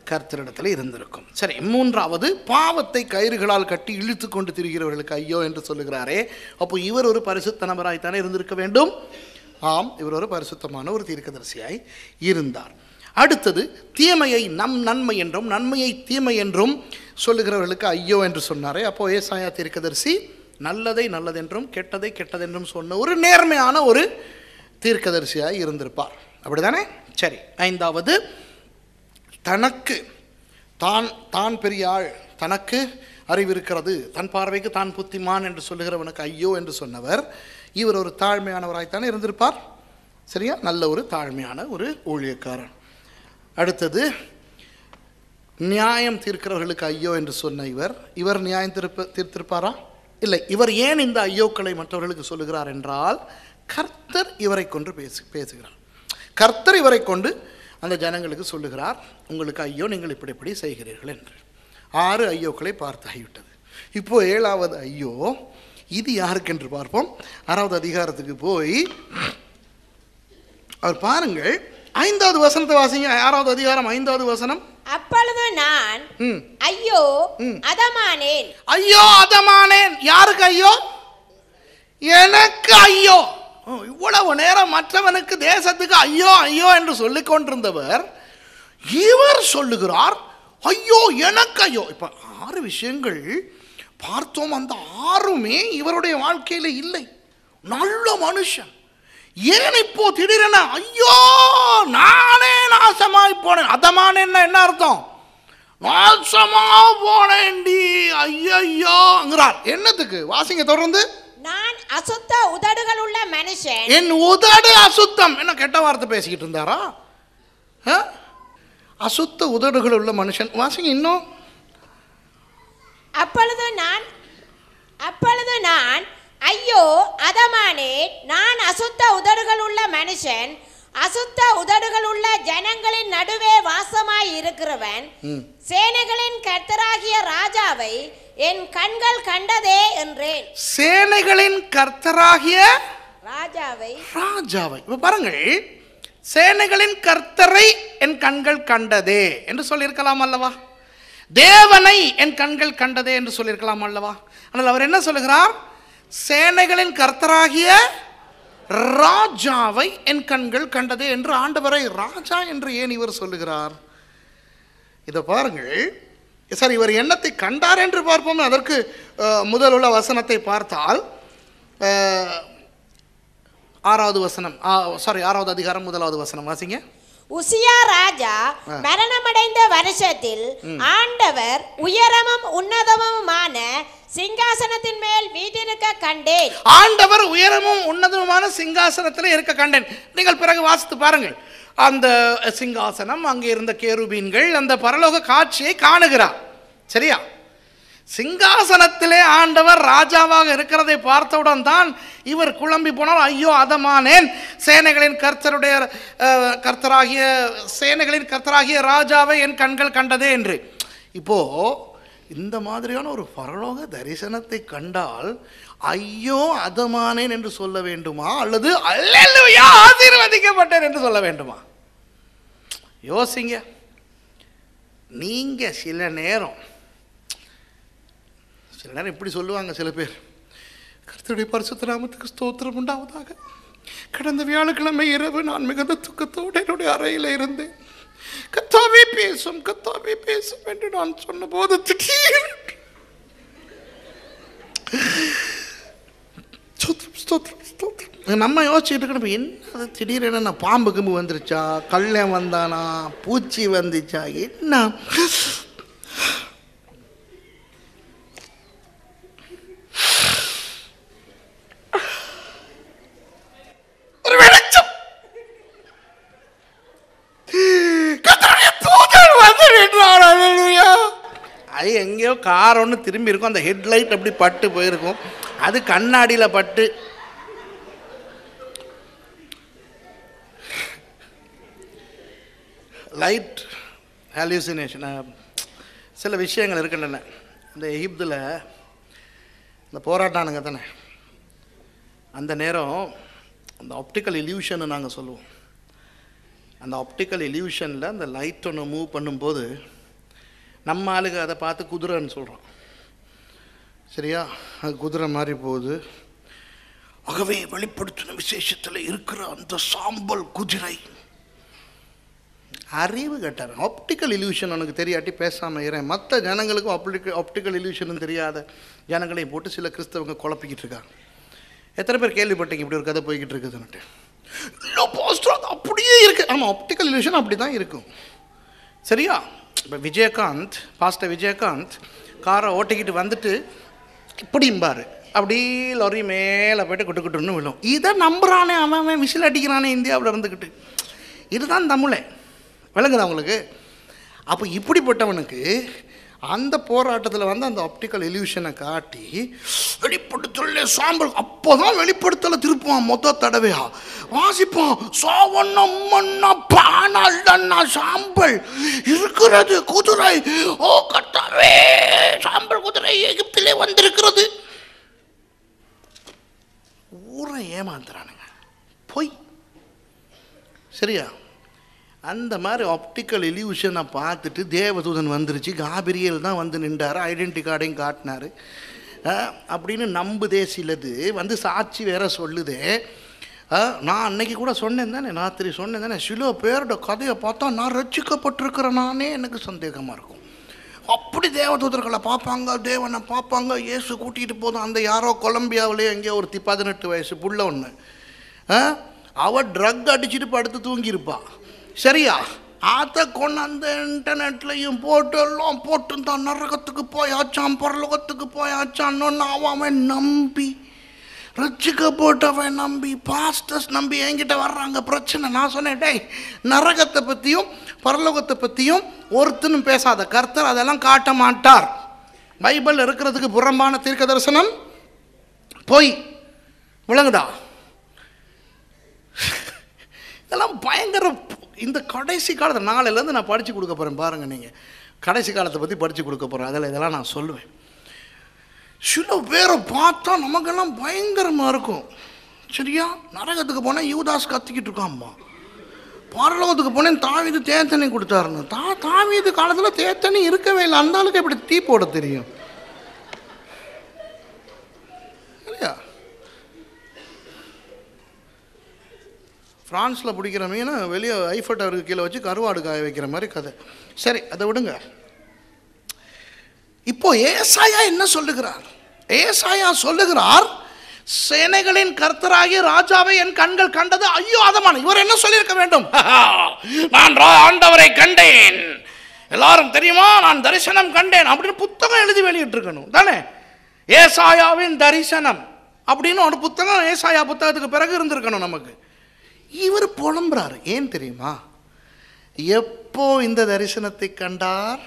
Speaker 1: கர்த்தரிடத்தில் இருந்திருக்கும் சரி மூன்றாவது பாவத்தை கயிறுகளால் கட்டி இழுத்து கொண்டு திரிகிறவர்களுக்கு ஐயோ என்று சொல்லுகிறாரே அப்போ இவர் ஒரு பரிசுத்த நபராய்த்தானே இருந்திருக்க வேண்டும் ஆம் இவர் ஒரு பரிசுத்தமான ஒரு தீர்க்கதரிசியாய் இருந்தார் அடுத்தது தீமையை நம் நன்மை என்றும் நன்மையை தீமை என்றும் சொல்லுகிறவர்களுக்கு ஐயோ என்று சொன்னாரே அப்போது ஏசாயா தீர்க்கதரிசி நல்லதை நல்லதென்றும் கெட்டதை கெட்டதென்றும் சொன்ன ஒரு நேர்மையான ஒரு தீர்க்கதரிசியாக இருந்திருப்பார் அப்படி தானே சரி ஐந்தாவது தனக்கு தான் தான் பெரிய ஆள் தனக்கு இருக்கிறது தன் பார்வைக்கு தான் புத்திமான் என்று சொல்லுகிறவனுக்கு ஐயோ என்று சொன்னவர் இவர் ஒரு தாழ்மையானவராய்த்தானே இருந்திருப்பார் சரியா நல்ல ஒரு தாழ்மையான ஒரு ஊழியக்காரன் அடுத்தது நியாயம் தீர்க்கிறவர்களுக்கு ஐயோ என்று சொன்ன இவர் இவர் நியாயம் தீர்ப்ப தீர்த்திருப்பாரா இல்லை இவர் ஏன் இந்த ஐயோக்களை மற்றவர்களுக்கு சொல்லுகிறார் என்றால் கர்த்தர் இவரை கொண்டு பேசு பேசுகிறார் கர்த்தர் இவரை கொண்டு அந்த ஜனங்களுக்கு சொல்லுகிறார் உங்களுக்கு ஐயோ நீங்கள் இப்படி இப்படி செய்கிறீர்கள் என்று ஆறு ஐயோக்களை பார்த்து ஆகிவிட்டது இப்போ ஏழாவது ஐயோ இது யாருக்கென்று பார்ப்போம் ஆறாவது அதிகாரத்துக்கு போய் அவர் பாருங்கள் ஐந்தாவது வசனத்தை வாசிங்க ஆறாவது அதிகாரம் ஐந்தாவது வசனம் அப்பொழுது நான் ஐயோ அதமானேன் ஐயோ அதமானேன் யாருக்கு ஐயோ எனக்கு ஐயோ இவ்வளவு நேரம் மற்றவனுக்கு தேசத்துக்கு ஐயோ ஐயோ என்று சொல்லிக் கொண்டிருந்தவர் இவர் சொல்லுகிறார் ஐயோ எனக்கு ஐயோ இப்போ ஆறு விஷயங்கள் பார்த்தோம் அந்த ஆறுமே இவருடைய வாழ்க்கையில் இல்லை நல்ல மனுஷன் ஏன் இப்போ திடீரென ஐயோ நானே நாசமாய் போனேன் அதமான என்ன என்ன அர்த்தம் நாசமா போனேன்டி ஐயையோங்கிறார் என்னத்துக்கு வாசிங்க தொடர்ந்து நான் அசுத்த
Speaker 2: உதடுகள் உள்ள மனுஷன் என்
Speaker 1: உதடு அசுத்தம் என்ன கெட்ட வார்த்தை பேசிக்கிட்டு இருந்தாரா அசுத்த உதடுகள் உள்ள மனுஷன் வாசிங்க இன்னும்
Speaker 2: அப்பொழுது நான் அப்பொழுது நான் ஐயோ அதமானே நான் அசுத்த உதடுகள் உள்ள மனுஷன் அசுத்த உதடுகள் உள்ள ஜனங்களின் நடுவே வாசமாய் இருக்கிறவன் சேனைகளின் கர்த்தராகிய ராஜாவை என் கண்கள் கண்டதே என்றேன்
Speaker 1: சேனைகளின் கர்த்தராகிய ராஜாவை ராஜாவை பாருங்கள் சேனைகளின் கர்த்தரை என் கண்கள் கண்டதே என்று சொல்லியிருக்கலாம் அல்லவா தேவனை என் கண்கள் கண்டதே என்று சொல்லியிருக்கலாம் அல்லவா ஆனால் அவர் என்ன சொல்லுகிறார் சேனைகளின் கர்த்தராகிய ராஜாவை என் கண்கள் கண்டது என்று ஆண்டவரை ராஜா என்று ஏன் இவர் சொல்லுகிறார் இதை பாருங்கள் சார் இவர் எண்ணத்தை கண்டார் என்று பார்ப்போம் அதற்கு முதல் உள்ள வசனத்தை பார்த்தால் ஆறாவது வசனம் சாரி ஆறாவது அதிகாரம் முதலாவது வசனம் வாசிங்க
Speaker 2: உசியா ராஜா மரணமடைந்த வருஷத்தில் ஆண்டவர் உயரமும் உன்னதமுமான சிங்காசனத்தின் மேல் வீதிருக்க கண்டேன் ஆண்டவர் உயரமும் உன்னதமுமான
Speaker 1: சிங்காசனத்தில் இருக்க கண்டேன் நீங்கள் பிறகு வாசித்து பாருங்கள் அந்த சிங்காசனம் அங்கே இருந்த கேருபீன்கள் அந்த பரலோக காட்சியை காணுகிறார் சரியா சிங்காசனத்திலே ஆண்டவர் ராஜாவாக இருக்கிறதை பார்த்தவுடன் தான் இவர் குழம்பி போனால் ஐயோ அதமானேன் சேனைகளின் கர்த்தருடைய கர்த்தராகிய சேனைகளின் கர்த்தராகிய ராஜாவை என் கண்கள் கண்டதே என்று இப்போ இந்த மாதிரியான ஒரு பரலோக தரிசனத்தை கண்டால் ஐயோ அதமானேன் என்று சொல்ல வேண்டுமா அல்லது அல்லையா ஆசீர்வதிக்கப்பட்டேன் என்று சொல்ல வேண்டுமா யோசிங்க நீங்கள் சில நேரம் சில நேரம் இப்படி சொல்லுவாங்க சில பேர் கருத்துடைய பரிசுத்த நாமத்துக்கு ஸ்தோத்திரம் உண்டாவதாக கடந்த வியாழக்கிழமை இரவு நான் மிகுந்த துக்கத்தோடு என்னுடைய அறையில் இருந்தேன் கத்தாவே பேசும் கத்தாவே பேசும் என்று நான் சொன்னபோது போது நம்ம யோசிச்சுட்டு இருக்கணும் என்ன திடீரென பாம்பு கும்பு வந்துருச்சா கல்லை வந்தானா பூச்சி வந்துச்சா என்ன அது எங்கேயோ கார் ஒன்று திரும்பி இருக்கும் அந்த ஹெட்லைட் அப்படி பட்டு போயிருக்கும் அது கண்ணாடியில் பட்டு லைட் ஹாலியூசினேஷன் சில விஷயங்கள் இருக்குன்னு இந்த எகிப்தில் இந்த போராட்டானுங்க தானே அந்த நேரம் அந்த ஆப்டிக்கல் இல்யூஷன் நாங்கள் சொல்லுவோம் அந்த ஆப்டிக்கல் இல்யூஷனில் அந்த லைட் ஒன்று மூவ் பண்ணும்போது நம்ம ஆளுக அதை பார்த்து குதிரைன்னு சொல்கிறோம் சரியா அது குதிரை மாதிரி போகுது ஆகவே வெளிப்படுத்தின விசேஷத்தில் இருக்கிற அந்த சாம்பல் குதிரை அறிவு கட்டார் ஆப்டிக்கல் இல்யூஷன் உனக்கு தெரியாட்டி பேசாமல் இறேன் மற்ற ஜனங்களுக்கும் ஆப்டிக்கல் ஆப்டிக்கல் இலியூஷன் தெரியாத ஜனங்களையும் போட்டு சில கிறிஸ்தவங்க குழப்பிக்கிட்டு இருக்காங்க எத்தனை பேர் கேள்விப்பட்டீங்க இப்படி ஒரு கதை போய்கிட்டு இருக்குதுன்னுட்டு அப்படியே இருக்குது ஆமாம் ஆப்டிக்கல் இல்யூஷன் அப்படி தான் இருக்கும் சரியா இப்போ விஜயகாந்த் பாஸ்டர் விஜயகாந்த் காரை ஓட்டிக்கிட்டு வந்துட்டு இப்படிம்பார் அப்படி லொரி மேலே போய்ட்டு குட்டு குட்டுன்னு விழும் இதை நம்புகிறானே அவன் அவன் விசில் அடிக்கிறானே இந்தியாவில் இருந்துக்கிட்டு இதுதான் தமிழை விளங்குதா அவங்களுக்கு அப்போ இப்படிப்பட்டவனுக்கு அந்த போராட்டத்தில் வந்து அந்த ஆப்டிக்கல் எலியூஷனை காட்டி வெளிப்படுத்தல சாம்பல் அப்போ தான் வெளிப்படுத்தலை திருப்புவான் மொத்த தடவையா வாசிப்போம் சோவண்ணம்மண்ணா பானல்லண்ணா சாம்பல் இருக்கிறது குதிரை ஓ கட்டாவே சாம்பல் குதிரை எகிப்திலே வந்திருக்கிறது ஊரை ஏமாந்துறானுங்க பொய் சரியா அந்த மாதிரி ஆப்டிக்கல் இல்யூஷனை பார்த்துட்டு தேவதூதன் வந்துருச்சு காபிரியல் தான் வந்து நின்றார் ஐடென்டி கார்டையும் காட்டினார் அப்படின்னு நம்புதே சிலது வந்து சாட்சி வேற சொல்லுதே நான் அன்னைக்கு கூட சொன்னேன் தானே ராத்திரி சொன்னேன் தானே சிலோ பேரோட கதையை பார்த்தா நான் ரட்சிக்கப்பட்டிருக்கிறேனானே எனக்கு சந்தேகமாக இருக்கும் அப்படி தேவதூதர்களை பார்ப்பாங்க தேவனை பார்ப்பாங்க இயேசு கூட்டிகிட்டு போதும் அந்த யாரோ கொலம்பியாவிலே எங்கேயோ ஒருத்தி பதினெட்டு வயசு புள்ள ஒன்று அவள் ட்ரக் அடிச்சுட்டு படுத்து தூங்கியிருப்பாள் சரியா அதை கொண்டாந்து இன்டர்நெட்லையும் போட்டு எல்லாம் போட்டு தான் நரகத்துக்கு போயாச்சான் பரலோகத்துக்கு போயாச்சான்னு அவன் நம்பி ரட்சிக்கப்பட்டவன் நம்பி பாஸ்டர்ஸ் நம்பி என்கிட்ட வர்றாங்க பிரச்சனை நான் சொன்னேன் நரகத்தை பற்றியும் பரலோகத்தை பற்றியும் ஒருத்தனும் பேசாத கர்த்தர் அதெல்லாம் காட்ட மாட்டார் பைபிள் இருக்கிறதுக்கு புறம்பான தீர்க்க தரிசனம் போய் விளங்குதா இதெல்லாம் பயங்கர இந்த கடைசி காலத்தில் நாளையிலேருந்து நான் படித்து கொடுக்க போகிறேன் பாருங்கள் நீங்கள் கடைசி காலத்தை பற்றி படித்து கொடுக்க போகிறேன் அதில் இதெல்லாம் நான் சொல்லுவேன் சில பேரை பார்த்தா நமக்கெல்லாம் பயங்கரமாக இருக்கும் சரியா நரகத்துக்கு போனால் யூதாஸ் கத்திக்கிட்டு இருக்காம்மா பரலோகத்துக்கு போனேன் தாவிது தேத்தனை கொடுத்தாருன்னு தா தாவிது காலத்தில் தேத்தனை இருக்கவே இல்லை அந்த அளவுக்கு எப்படி தீ போட தெரியும் ஃப்ரான்ஸில் பிடிக்கிற மீனை வெளியே ஐஃபட் அவருக்கு கீழே வச்சு கருவாடு காய வைக்கிற மாதிரி கதை சரி அதை விடுங்க இப்போ ஏசாயா என்ன சொல்லுகிறார் ஏசாயா சொல்லுகிறார் சேனைகளின் கர்த்தராகி ராஜாவை என் கண்கள் கண்டது ஐயோ அதமான இவர் என்ன சொல்லியிருக்க வேண்டும் நான் ஆண்டவரை கண்டேன் எல்லாரும் தெரியுமா நான் தரிசனம் கண்டேன் அப்படின்னு புத்தகம் எழுதி வெளியிட்டு இருக்கணும் தானே ஏசாயாவின் தரிசனம் அப்படின்னு ஒரு புத்தகம் ஏசாயா புத்தகத்துக்கு பிறகு இருந்திருக்கணும் நமக்கு இவர் புலம்புறார் ஏன் தெரியுமா எப்போ இந்த தரிசனத்தை கண்டார்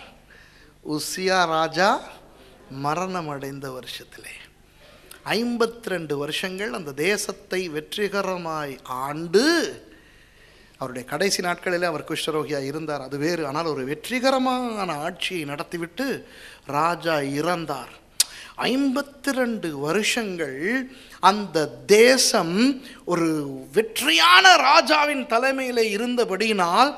Speaker 1: உசியா ராஜா மரணம் அடைந்த வருஷத்திலே ஐம்பத்தி ரெண்டு வருஷங்கள் அந்த தேசத்தை வெற்றிகரமாய் ஆண்டு அவருடைய கடைசி நாட்களில் அவர் குஷ்டரோகியாக இருந்தார் அது வேறு ஆனால் ஒரு வெற்றிகரமான ஆட்சியை நடத்திவிட்டு ராஜா இறந்தார் ஐம்பத்தி ரெண்டு வருஷங்கள் அந்த தேசம் ஒரு வெற்றியான ராஜாவின் தலைமையில் இருந்தபடியினால்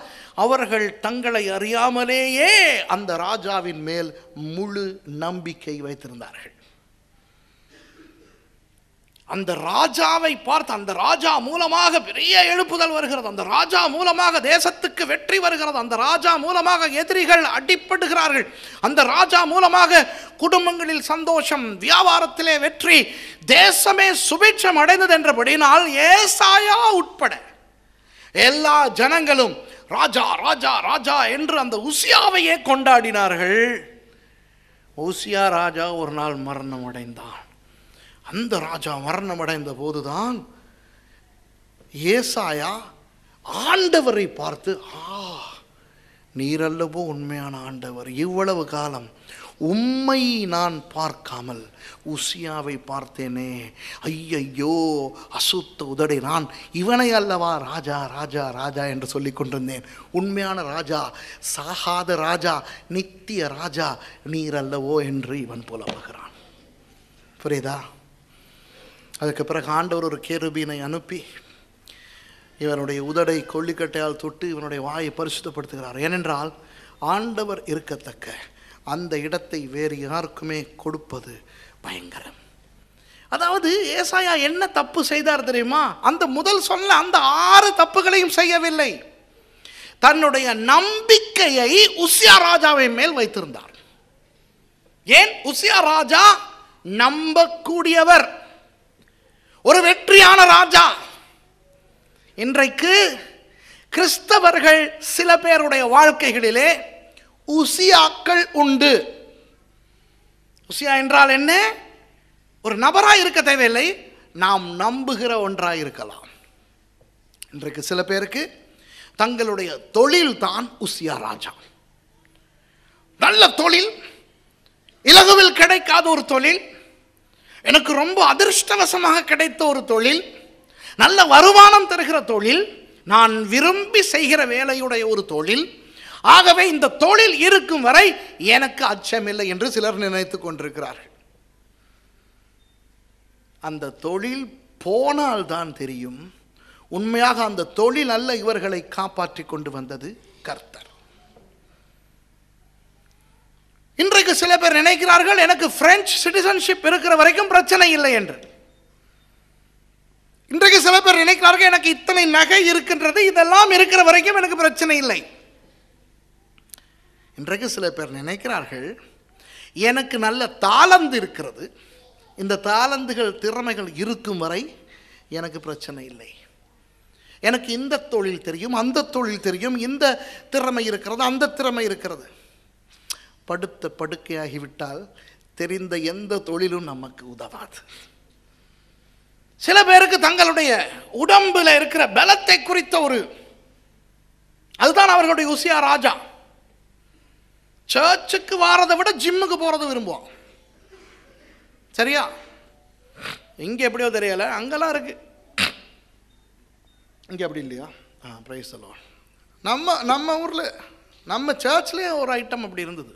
Speaker 1: அவர்கள் தங்களை அறியாமலேயே அந்த ராஜாவின் மேல் முழு நம்பிக்கை வைத்திருந்தார்கள் அந்த ராஜாவை பார்த்து அந்த ராஜா மூலமாக பெரிய எழுப்புதல் வருகிறது அந்த ராஜா மூலமாக தேசத்துக்கு வெற்றி வருகிறது அந்த ராஜா மூலமாக எதிரிகள் அடிப்படுகிறார்கள் அந்த ராஜா மூலமாக குடும்பங்களில் சந்தோஷம் வியாபாரத்திலே வெற்றி தேசமே சுபிட்சம் அடைந்தது என்றபடினால் ஏசாயா உட்பட எல்லா ஜனங்களும் ராஜா ராஜா ராஜா என்று அந்த உசியாவையே கொண்டாடினார்கள் ஊசியா ராஜா ஒரு நாள் மரணம் அடைந்தான் அந்த ராஜா மரணம் அடைந்த போதுதான் ஏசாயா ஆண்டவரை பார்த்து ஆ நீரல்லவோ உண்மையான ஆண்டவர் இவ்வளவு காலம் உம்மை நான் பார்க்காமல் உசியாவை பார்த்தேனே ஐயையோ அசுத்த உதடை நான் இவனை அல்லவா ராஜா ராஜா ராஜா என்று சொல்லி கொண்டிருந்தேன் உண்மையான ராஜா சாகாத ராஜா நித்திய ராஜா நீர் அல்லவோ என்று இவன் புலம்புகிறான் புரியுதா அதுக்கு பிறகு ஆண்டவர் ஒரு கேருபீனை அனுப்பி இவனுடைய உதடை கொல்லிக்கட்டையால் தொட்டு இவனுடைய வாயை பரிசுத்தப்படுத்துகிறார் ஏனென்றால் ஆண்டவர் இருக்கத்தக்க அந்த இடத்தை வேறு யாருக்குமே கொடுப்பது பயங்கரம் அதாவது ஏசாயா என்ன தப்பு செய்தார் தெரியுமா அந்த முதல் சொன்ன அந்த ஆறு தப்புகளையும் செய்யவில்லை தன்னுடைய நம்பிக்கையை உசியா ராஜாவை மேல் வைத்திருந்தார் ஏன் உசியா ராஜா நம்பக்கூடியவர் ஒரு வெற்றியான ராஜா இன்றைக்கு கிறிஸ்தவர்கள் சில பேருடைய வாழ்க்கைகளிலே உசியாக்கள் உண்டு உசியா என்றால் என்ன ஒரு நபராக இருக்க தேவையில்லை நாம் நம்புகிற ஒன்றாக இருக்கலாம் இன்றைக்கு சில பேருக்கு தங்களுடைய தொழில் தான் உசியா ராஜா நல்ல தொழில் இலகுவில் கிடைக்காத ஒரு தொழில் எனக்கு ரொம்ப அதிர்ஷ்டவசமாக கிடைத்த ஒரு தொழில் நல்ல வருமானம் தருகிற தொழில் நான் விரும்பி செய்கிற வேலையுடைய ஒரு தொழில் ஆகவே இந்த தொழில் இருக்கும் வரை எனக்கு அச்சமில்லை என்று சிலர் நினைத்துக் கொண்டிருக்கிறார்கள் அந்த தொழில் போனால்தான் தெரியும் உண்மையாக அந்த தொழில் அல்ல இவர்களை காப்பாற்றி கொண்டு வந்தது கர்த்தர் இன்றைக்கு சில பேர் நினைக்கிறார்கள் எனக்கு பிரெஞ்சு சிட்டிசன்ஷிப் இருக்கிற வரைக்கும் பிரச்சனை இல்லை என்று இன்றைக்கு சில பேர் நினைக்கிறார்கள் எனக்கு இத்தனை நகை இருக்கின்றது இதெல்லாம் இருக்கிற வரைக்கும் எனக்கு பிரச்சனை இல்லை இன்றைக்கு சில பேர் நினைக்கிறார்கள் எனக்கு நல்ல தாளந்து இருக்கிறது இந்த தாளந்துகள் திறமைகள் இருக்கும் வரை எனக்கு பிரச்சனை இல்லை எனக்கு இந்த தொழில் தெரியும் அந்த தொழில் தெரியும் இந்த திறமை இருக்கிறது அந்த திறமை இருக்கிறது படுத்த படுக்கையாகிவிட்டால் தெரிந்த எந்த தொழிலும் நமக்கு உதவாது சில பேருக்கு தங்களுடைய உடம்பில் இருக்கிற பலத்தை குறித்த ஒரு அதுதான் அவர்களுடைய உசியா ராஜா சர்ச்சுக்கு வாரதை விட ஜிம்முக்கு போகிறத விரும்புவோம் சரியா இங்கே எப்படியோ தெரியலை அங்கெல்லாம் இருக்குது இங்கே அப்படி இல்லையா ஆ ப்ரைஸ் சொல்லுவோம் நம்ம நம்ம ஊரில் நம்ம சர்ச்லேயே ஒரு ஐட்டம் அப்படி இருந்தது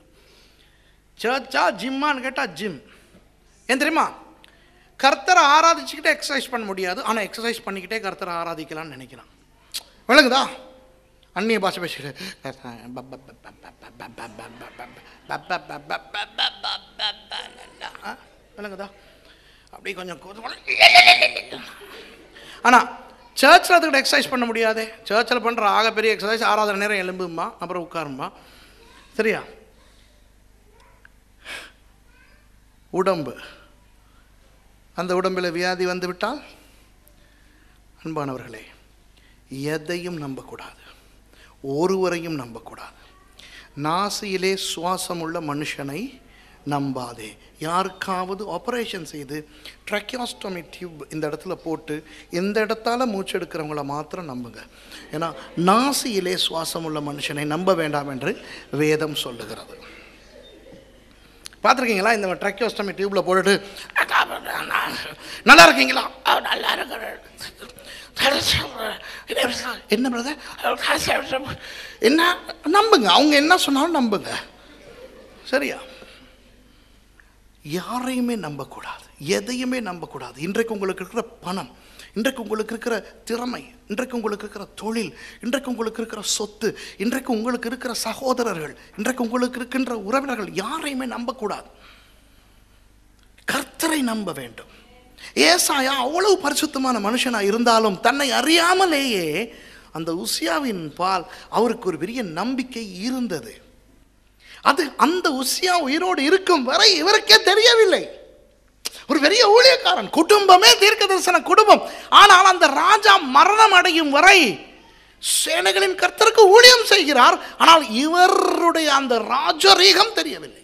Speaker 1: சர்ச்சா ஜிம்மான்னு கேட்டால் ஜிம் ஏன் தெரியுமா கர்த்தரை ஆராதிச்சுக்கிட்டே எக்ஸசைஸ் பண்ண முடியாது ஆனால் எக்ஸசைஸ் பண்ணிக்கிட்டே கர்த்தரை ஆராதிக்கலாம்னு நினைக்கிறான் விளங்குதா அந்நிய பாஷை பேசுகிறார் விளங்குதா அப்படி கொஞ்சம் ஆனால் சர்ச்சில் அதுக்கிட்ட எக்ஸசைஸ் பண்ண முடியாது சர்ச்சில் பண்ணுற ஆக பெரிய எக்ஸசைஸ் ஆறாவது நேரம் எலும்புமா அப்புறம் உட்காரும்மா சரியா உடம்பு அந்த உடம்பில் வியாதி வந்துவிட்டால் அன்பானவர்களே எதையும் நம்பக்கூடாது ஒருவரையும் நம்பக்கூடாது நாசியிலே சுவாசமுள்ள மனுஷனை நம்பாதே யாருக்காவது ஆப்ரேஷன் செய்து ட்ரக்கியாஸ்டமி டியூப் இந்த இடத்துல போட்டு இந்த இடத்தால் மூச்செடுக்கிறவங்கள மாத்திரம் நம்புங்க ஏன்னா நாசியிலே சுவாசமுள்ள மனுஷனை நம்ப வேண்டாம் என்று வேதம் சொல்லுகிறது பார்த்துருக்கீங்களா இந்த ட்ரக்கியோஸ்டமி டியூப்பில் போட்டுட்டு நல்லா இருக்கீங்களா நல்லா இருக்கிற என்ன பிரதர் என்ன நம்புங்க அவங்க என்ன சொன்னாலும் நம்புங்க சரியா யாரையுமே நம்பக்கூடாது எதையுமே நம்பக்கூடாது இன்றைக்கு உங்களுக்கு இருக்கிற பணம் இன்றைக்கு உங்களுக்கு இருக்கிற திறமை இன்றைக்கு உங்களுக்கு இருக்கிற தொழில் இன்றைக்கு உங்களுக்கு இருக்கிற சொத்து இன்றைக்கு உங்களுக்கு இருக்கிற சகோதரர்கள் இன்றைக்கு உங்களுக்கு இருக்கின்ற உறவினர்கள் யாரையுமே நம்பக்கூடாது கர்த்தரை நம்ப வேண்டும் ஏசாயா அவ்வளவு பரிசுத்தமான மனுஷனாக இருந்தாலும் தன்னை அறியாமலேயே அந்த உசியாவின் பால் அவருக்கு ஒரு பெரிய நம்பிக்கை இருந்தது அது அந்த உசியா உயிரோடு இருக்கும் வரை இவருக்கே தெரியவில்லை ஒரு பெரிய ஊழியக்காரன் குடும்பமே தீர்க்க தரிசன குடும்பம் ஆனால் அந்த ராஜா மரணம் அடையும் வரை சேனைகளின் கர்த்தருக்கு ஊழியம் செய்கிறார் ஆனால் இவருடைய அந்த ராஜரீகம் தெரியவில்லை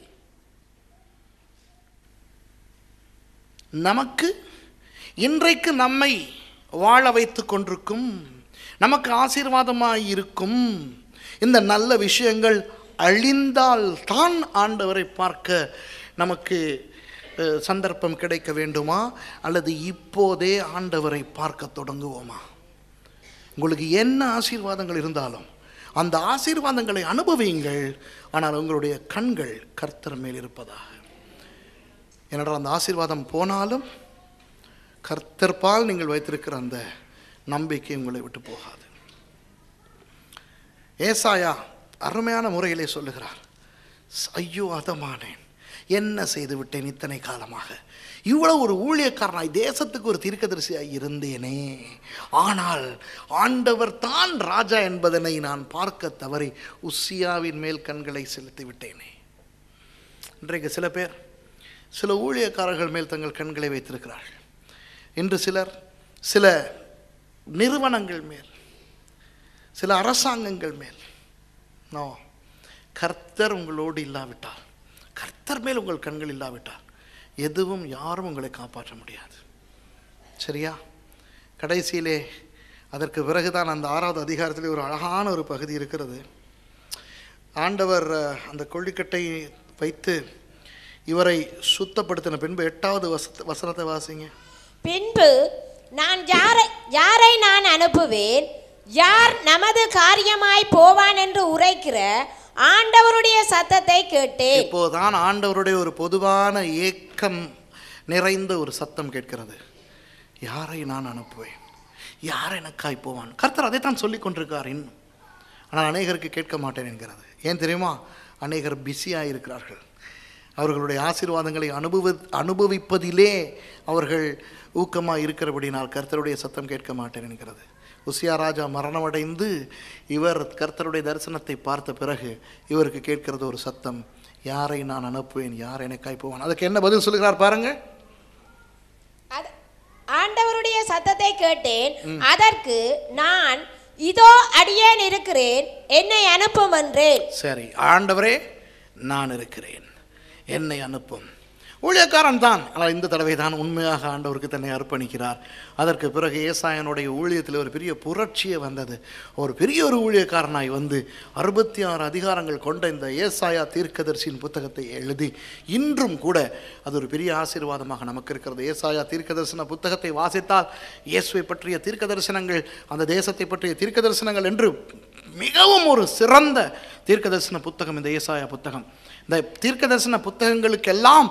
Speaker 1: நமக்கு இன்றைக்கு நம்மை வாழ வைத்து கொண்டிருக்கும் நமக்கு ஆசீர்வாதமாக இருக்கும் இந்த நல்ல விஷயங்கள் அழிந்தால் தான் ஆண்டவரை பார்க்க நமக்கு சந்தர்ப்பம் கிடைக்க வேண்டுமா அல்லது இப்போதே ஆண்டவரை பார்க்க தொடங்குவோமா உங்களுக்கு என்ன ஆசீர்வாதங்கள் இருந்தாலும் அந்த ஆசீர்வாதங்களை அனுபவியுங்கள் ஆனால் உங்களுடைய கண்கள் கர்த்தர் மேல் இருப்பதாக என்னடா அந்த ஆசீர்வாதம் போனாலும் கர்த்தர்பால் நீங்கள் வைத்திருக்கிற அந்த நம்பிக்கை உங்களை விட்டு போகாது ஏசாயா அருமையான முறையிலே சொல்லுகிறார் ஐயோ அதமானேன் என்ன செய்து விட்டேன் இத்தனை காலமாக இவ்வளோ ஒரு ஊழியக்காரனாய் தேசத்துக்கு ஒரு தீர்க்கதரிசியாய் இருந்தேனே ஆனால் ஆண்டவர் தான் ராஜா என்பதனை நான் பார்க்க தவறி உசியாவின் மேல் கண்களை செலுத்தி விட்டேனே இன்றைக்கு சில பேர் சில ஊழியக்காரர்கள் மேல் தங்கள் கண்களை வைத்திருக்கிறார்கள் இன்று சிலர் சில நிறுவனங்கள் மேல் சில அரசாங்கங்கள் மேல் நோ கர்த்தர் உங்களோடு இல்லாவிட்டால் கர்த்தர் மேல் உங்கள் கண்கள் இல்லாவிட்டால் எதுவும் யாரும் உங்களை காப்பாற்ற முடியாது சரியா கடைசியிலே அதற்கு பிறகுதான் அந்த ஆறாவது அதிகாரத்தில் ஒரு அழகான ஒரு பகுதி இருக்கிறது ஆண்டவர் அந்த கொள்ளிக்கட்டை வைத்து இவரை சுத்தப்படுத்தின பின்பு எட்டாவது வசனத்தை வாசிங்க
Speaker 2: பின்பு நான் யாரை யாரை நான் அனுப்புவேன் யார் நமது காரியமாய் போவான் என்று உரைக்கிற ஆண்டவருடைய சத்தத்தை கேட்டேன்
Speaker 1: இப்போதான் ஆண்டவருடைய ஒரு பொதுவான ஏக்கம் நிறைந்த ஒரு சத்தம் கேட்கிறது யாரை நான் அனுப்புவேன் யார் எனக்காய் போவான் கர்த்தர் அதை தான் சொல்லி கொண்டிருக்கார் இன்னும் ஆனால் அநேகருக்கு கேட்க மாட்டேன் என்கிறது ஏன் தெரியுமா அநேகர் பிஸியாக இருக்கிறார்கள் அவர்களுடைய ஆசீர்வாதங்களை அனுபவ அனுபவிப்பதிலே அவர்கள் ஊக்கமாக இருக்கிறபடினால் கர்த்தருடைய சத்தம் கேட்க மாட்டேன் என்கிறது உசியா ராஜா மரணமடைந்து இவர் கர்த்தருடைய தரிசனத்தை பார்த்த பிறகு இவருக்கு கேட்கிறது ஒரு சத்தம் யாரை நான் அனுப்புவேன் யார் எனக்காய் போவான் அதுக்கு என்ன பதில் சொல்கிறார்
Speaker 2: பாருங்க ஆண்டவருடைய சத்தத்தை கேட்டேன் அதற்கு நான் இதோ அடியேன் இருக்கிறேன் என்னை அனுப்பும் என்றேன்
Speaker 1: சரி ஆண்டவரே நான் இருக்கிறேன் என்னை அனுப்பும் ஊழியக்காரன் தான் ஆனால் இந்த தடவை தான் உண்மையாக ஆண்டவருக்கு தன்னை அர்ப்பணிக்கிறார் அதற்கு பிறகு ஏசாயனுடைய ஊழியத்தில் ஒரு பெரிய புரட்சியை வந்தது ஒரு பெரிய ஒரு ஊழியக்காரனாய் வந்து அறுபத்தி ஆறு அதிகாரங்கள் கொண்ட இந்த ஏசாயா தீர்க்கதர்சியின் புத்தகத்தை எழுதி இன்றும் கூட அது ஒரு பெரிய ஆசீர்வாதமாக நமக்கு இருக்கிறது ஏசாயா தீர்க்கதர்சன புத்தகத்தை வாசித்தால் இயேசுவை பற்றிய தீர்க்க தரிசனங்கள் அந்த தேசத்தை பற்றிய தீர்க்க தரிசனங்கள் என்று மிகவும் ஒரு சிறந்த தீர்க்க தரிசன புத்தகம் இந்த ஏசாயா புத்தகம் இந்த தீர்க்க தரிசன புத்தகங்களுக்கெல்லாம்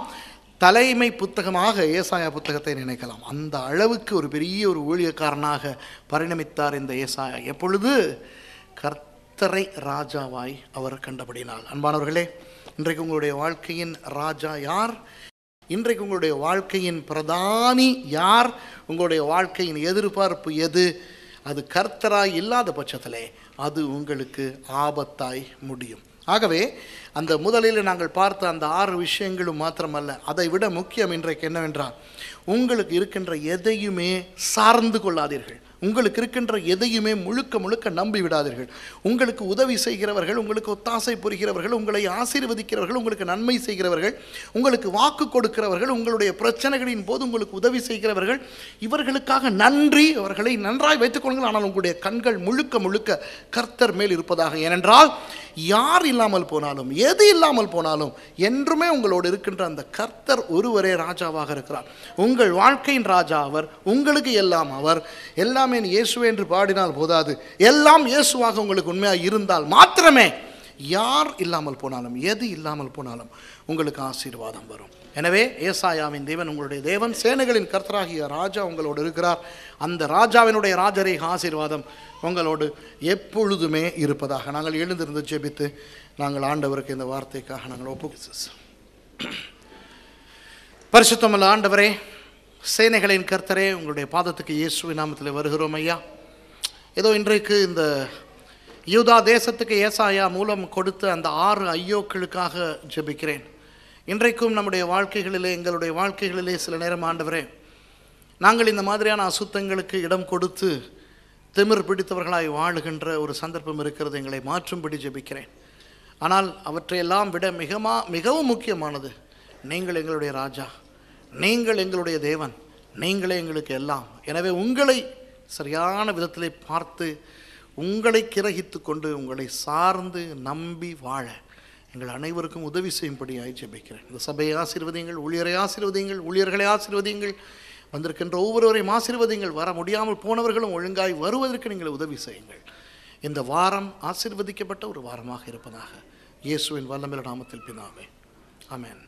Speaker 1: தலைமை புத்தகமாக ஏசாயா புத்தகத்தை நினைக்கலாம் அந்த அளவுக்கு ஒரு பெரிய ஒரு ஊழியக்காரனாக பரிணமித்தார் இந்த ஏசாயா எப்பொழுது கர்த்தரை ராஜாவாய் அவர் கண்டபடினால் அன்பானவர்களே இன்றைக்கு உங்களுடைய வாழ்க்கையின் ராஜா யார் இன்றைக்கு உங்களுடைய வாழ்க்கையின் பிரதானி யார் உங்களுடைய வாழ்க்கையின் எதிர்பார்ப்பு எது அது கர்த்தராய் இல்லாத பட்சத்திலே அது உங்களுக்கு ஆபத்தாய் முடியும் ஆகவே அந்த முதலில் நாங்கள் பார்த்த அந்த ஆறு விஷயங்களும் மாத்திரமல்ல அதை விட முக்கியம் இன்றைக்கு என்னவென்றால் உங்களுக்கு இருக்கின்ற எதையுமே சார்ந்து கொள்ளாதீர்கள் உங்களுக்கு இருக்கின்ற எதையுமே முழுக்க முழுக்க நம்பி விடாதீர்கள் உங்களுக்கு உதவி செய்கிறவர்கள் உங்களுக்கு ஒத்தாசை புரிகிறவர்கள் உங்களை ஆசீர்வதிக்கிறவர்கள் உங்களுக்கு நன்மை செய்கிறவர்கள் உங்களுக்கு வாக்கு கொடுக்கிறவர்கள் உங்களுடைய பிரச்சனைகளின் போது உங்களுக்கு உதவி செய்கிறவர்கள் இவர்களுக்காக நன்றி அவர்களை நன்றாய் வைத்துக்கொள்ளுங்கள் ஆனால் உங்களுடைய கண்கள் முழுக்க முழுக்க கர்த்தர் மேல் இருப்பதாக ஏனென்றால் யார் இல்லாமல் போனாலும் எது இல்லாமல் போனாலும் என்றுமே உங்களோடு இருக்கின்ற அந்த கர்த்தர் ஒருவரே ராஜாவாக இருக்கிறார் உங்கள் வாழ்க்கையின் ராஜா அவர் உங்களுக்கு எல்லாம் அவர் எல்லாம் எல்லாமே இயேசுவே என்று பாடினால் போதாது எல்லாம் இயேசுவாக உங்களுக்கு உண்மையாக இருந்தால் மாத்திரமே யார் இல்லாமல் போனாலும் எது இல்லாமல் போனாலும் உங்களுக்கு ஆசீர்வாதம் வரும் எனவே ஏசாயாவின் தேவன் உங்களுடைய தேவன் சேனைகளின் கர்த்தராகிய ராஜா உங்களோடு இருக்கிறார் அந்த ராஜாவினுடைய ராஜரேக ஆசீர்வாதம் உங்களோடு எப்பொழுதுமே இருப்பதாக நாங்கள் எழுந்திருந்து ஜெபித்து நாங்கள் ஆண்டவருக்கு இந்த வார்த்தைக்காக நாங்கள் ஒப்பு பரிசுத்தமல்ல ஆண்டவரே சேனைகளின் கர்த்தரே உங்களுடைய பாதத்துக்கு இயேசு நாமத்தில் வருகிறோம் ஐயா ஏதோ இன்றைக்கு இந்த யூதா தேசத்துக்கு ஏசாயா மூலம் கொடுத்த அந்த ஆறு ஐயோக்களுக்காக ஜெபிக்கிறேன் இன்றைக்கும் நம்முடைய வாழ்க்கைகளிலே எங்களுடைய வாழ்க்கைகளிலே சில நேரம் ஆண்டவரே நாங்கள் இந்த மாதிரியான அசுத்தங்களுக்கு இடம் கொடுத்து திமிர் பிடித்தவர்களாய் வாழுகின்ற ஒரு சந்தர்ப்பம் இருக்கிறது எங்களை மாற்றும்படி ஜெபிக்கிறேன் ஆனால் அவற்றையெல்லாம் விட மிகமா மிகவும் முக்கியமானது நீங்கள் எங்களுடைய ராஜா நீங்கள் எங்களுடைய தேவன் நீங்களே எங்களுக்கு எல்லாம் எனவே உங்களை சரியான விதத்திலே பார்த்து உங்களை கிரகித்து கொண்டு உங்களை சார்ந்து நம்பி வாழ எங்கள் அனைவருக்கும் உதவி செய்யும்படி ஜெபிக்கிறேன் இந்த சபையை ஆசீர்வதிங்கள் ஊழியரை ஆசீர்வதிங்கள் ஊழியர்களை ஆசீர்வதிங்கள் வந்திருக்கின்ற ஒவ்வொருவரையும் ஆசீர்வதிங்கள் வர முடியாமல் போனவர்களும் ஒழுங்காய் வருவதற்கு நீங்கள் உதவி செய்யுங்கள் இந்த வாரம் ஆசீர்வதிக்கப்பட்ட ஒரு வாரமாக இருப்பதாக இயேசுவின் வல்லமில் நாமத்தில் பினாவே அமேன்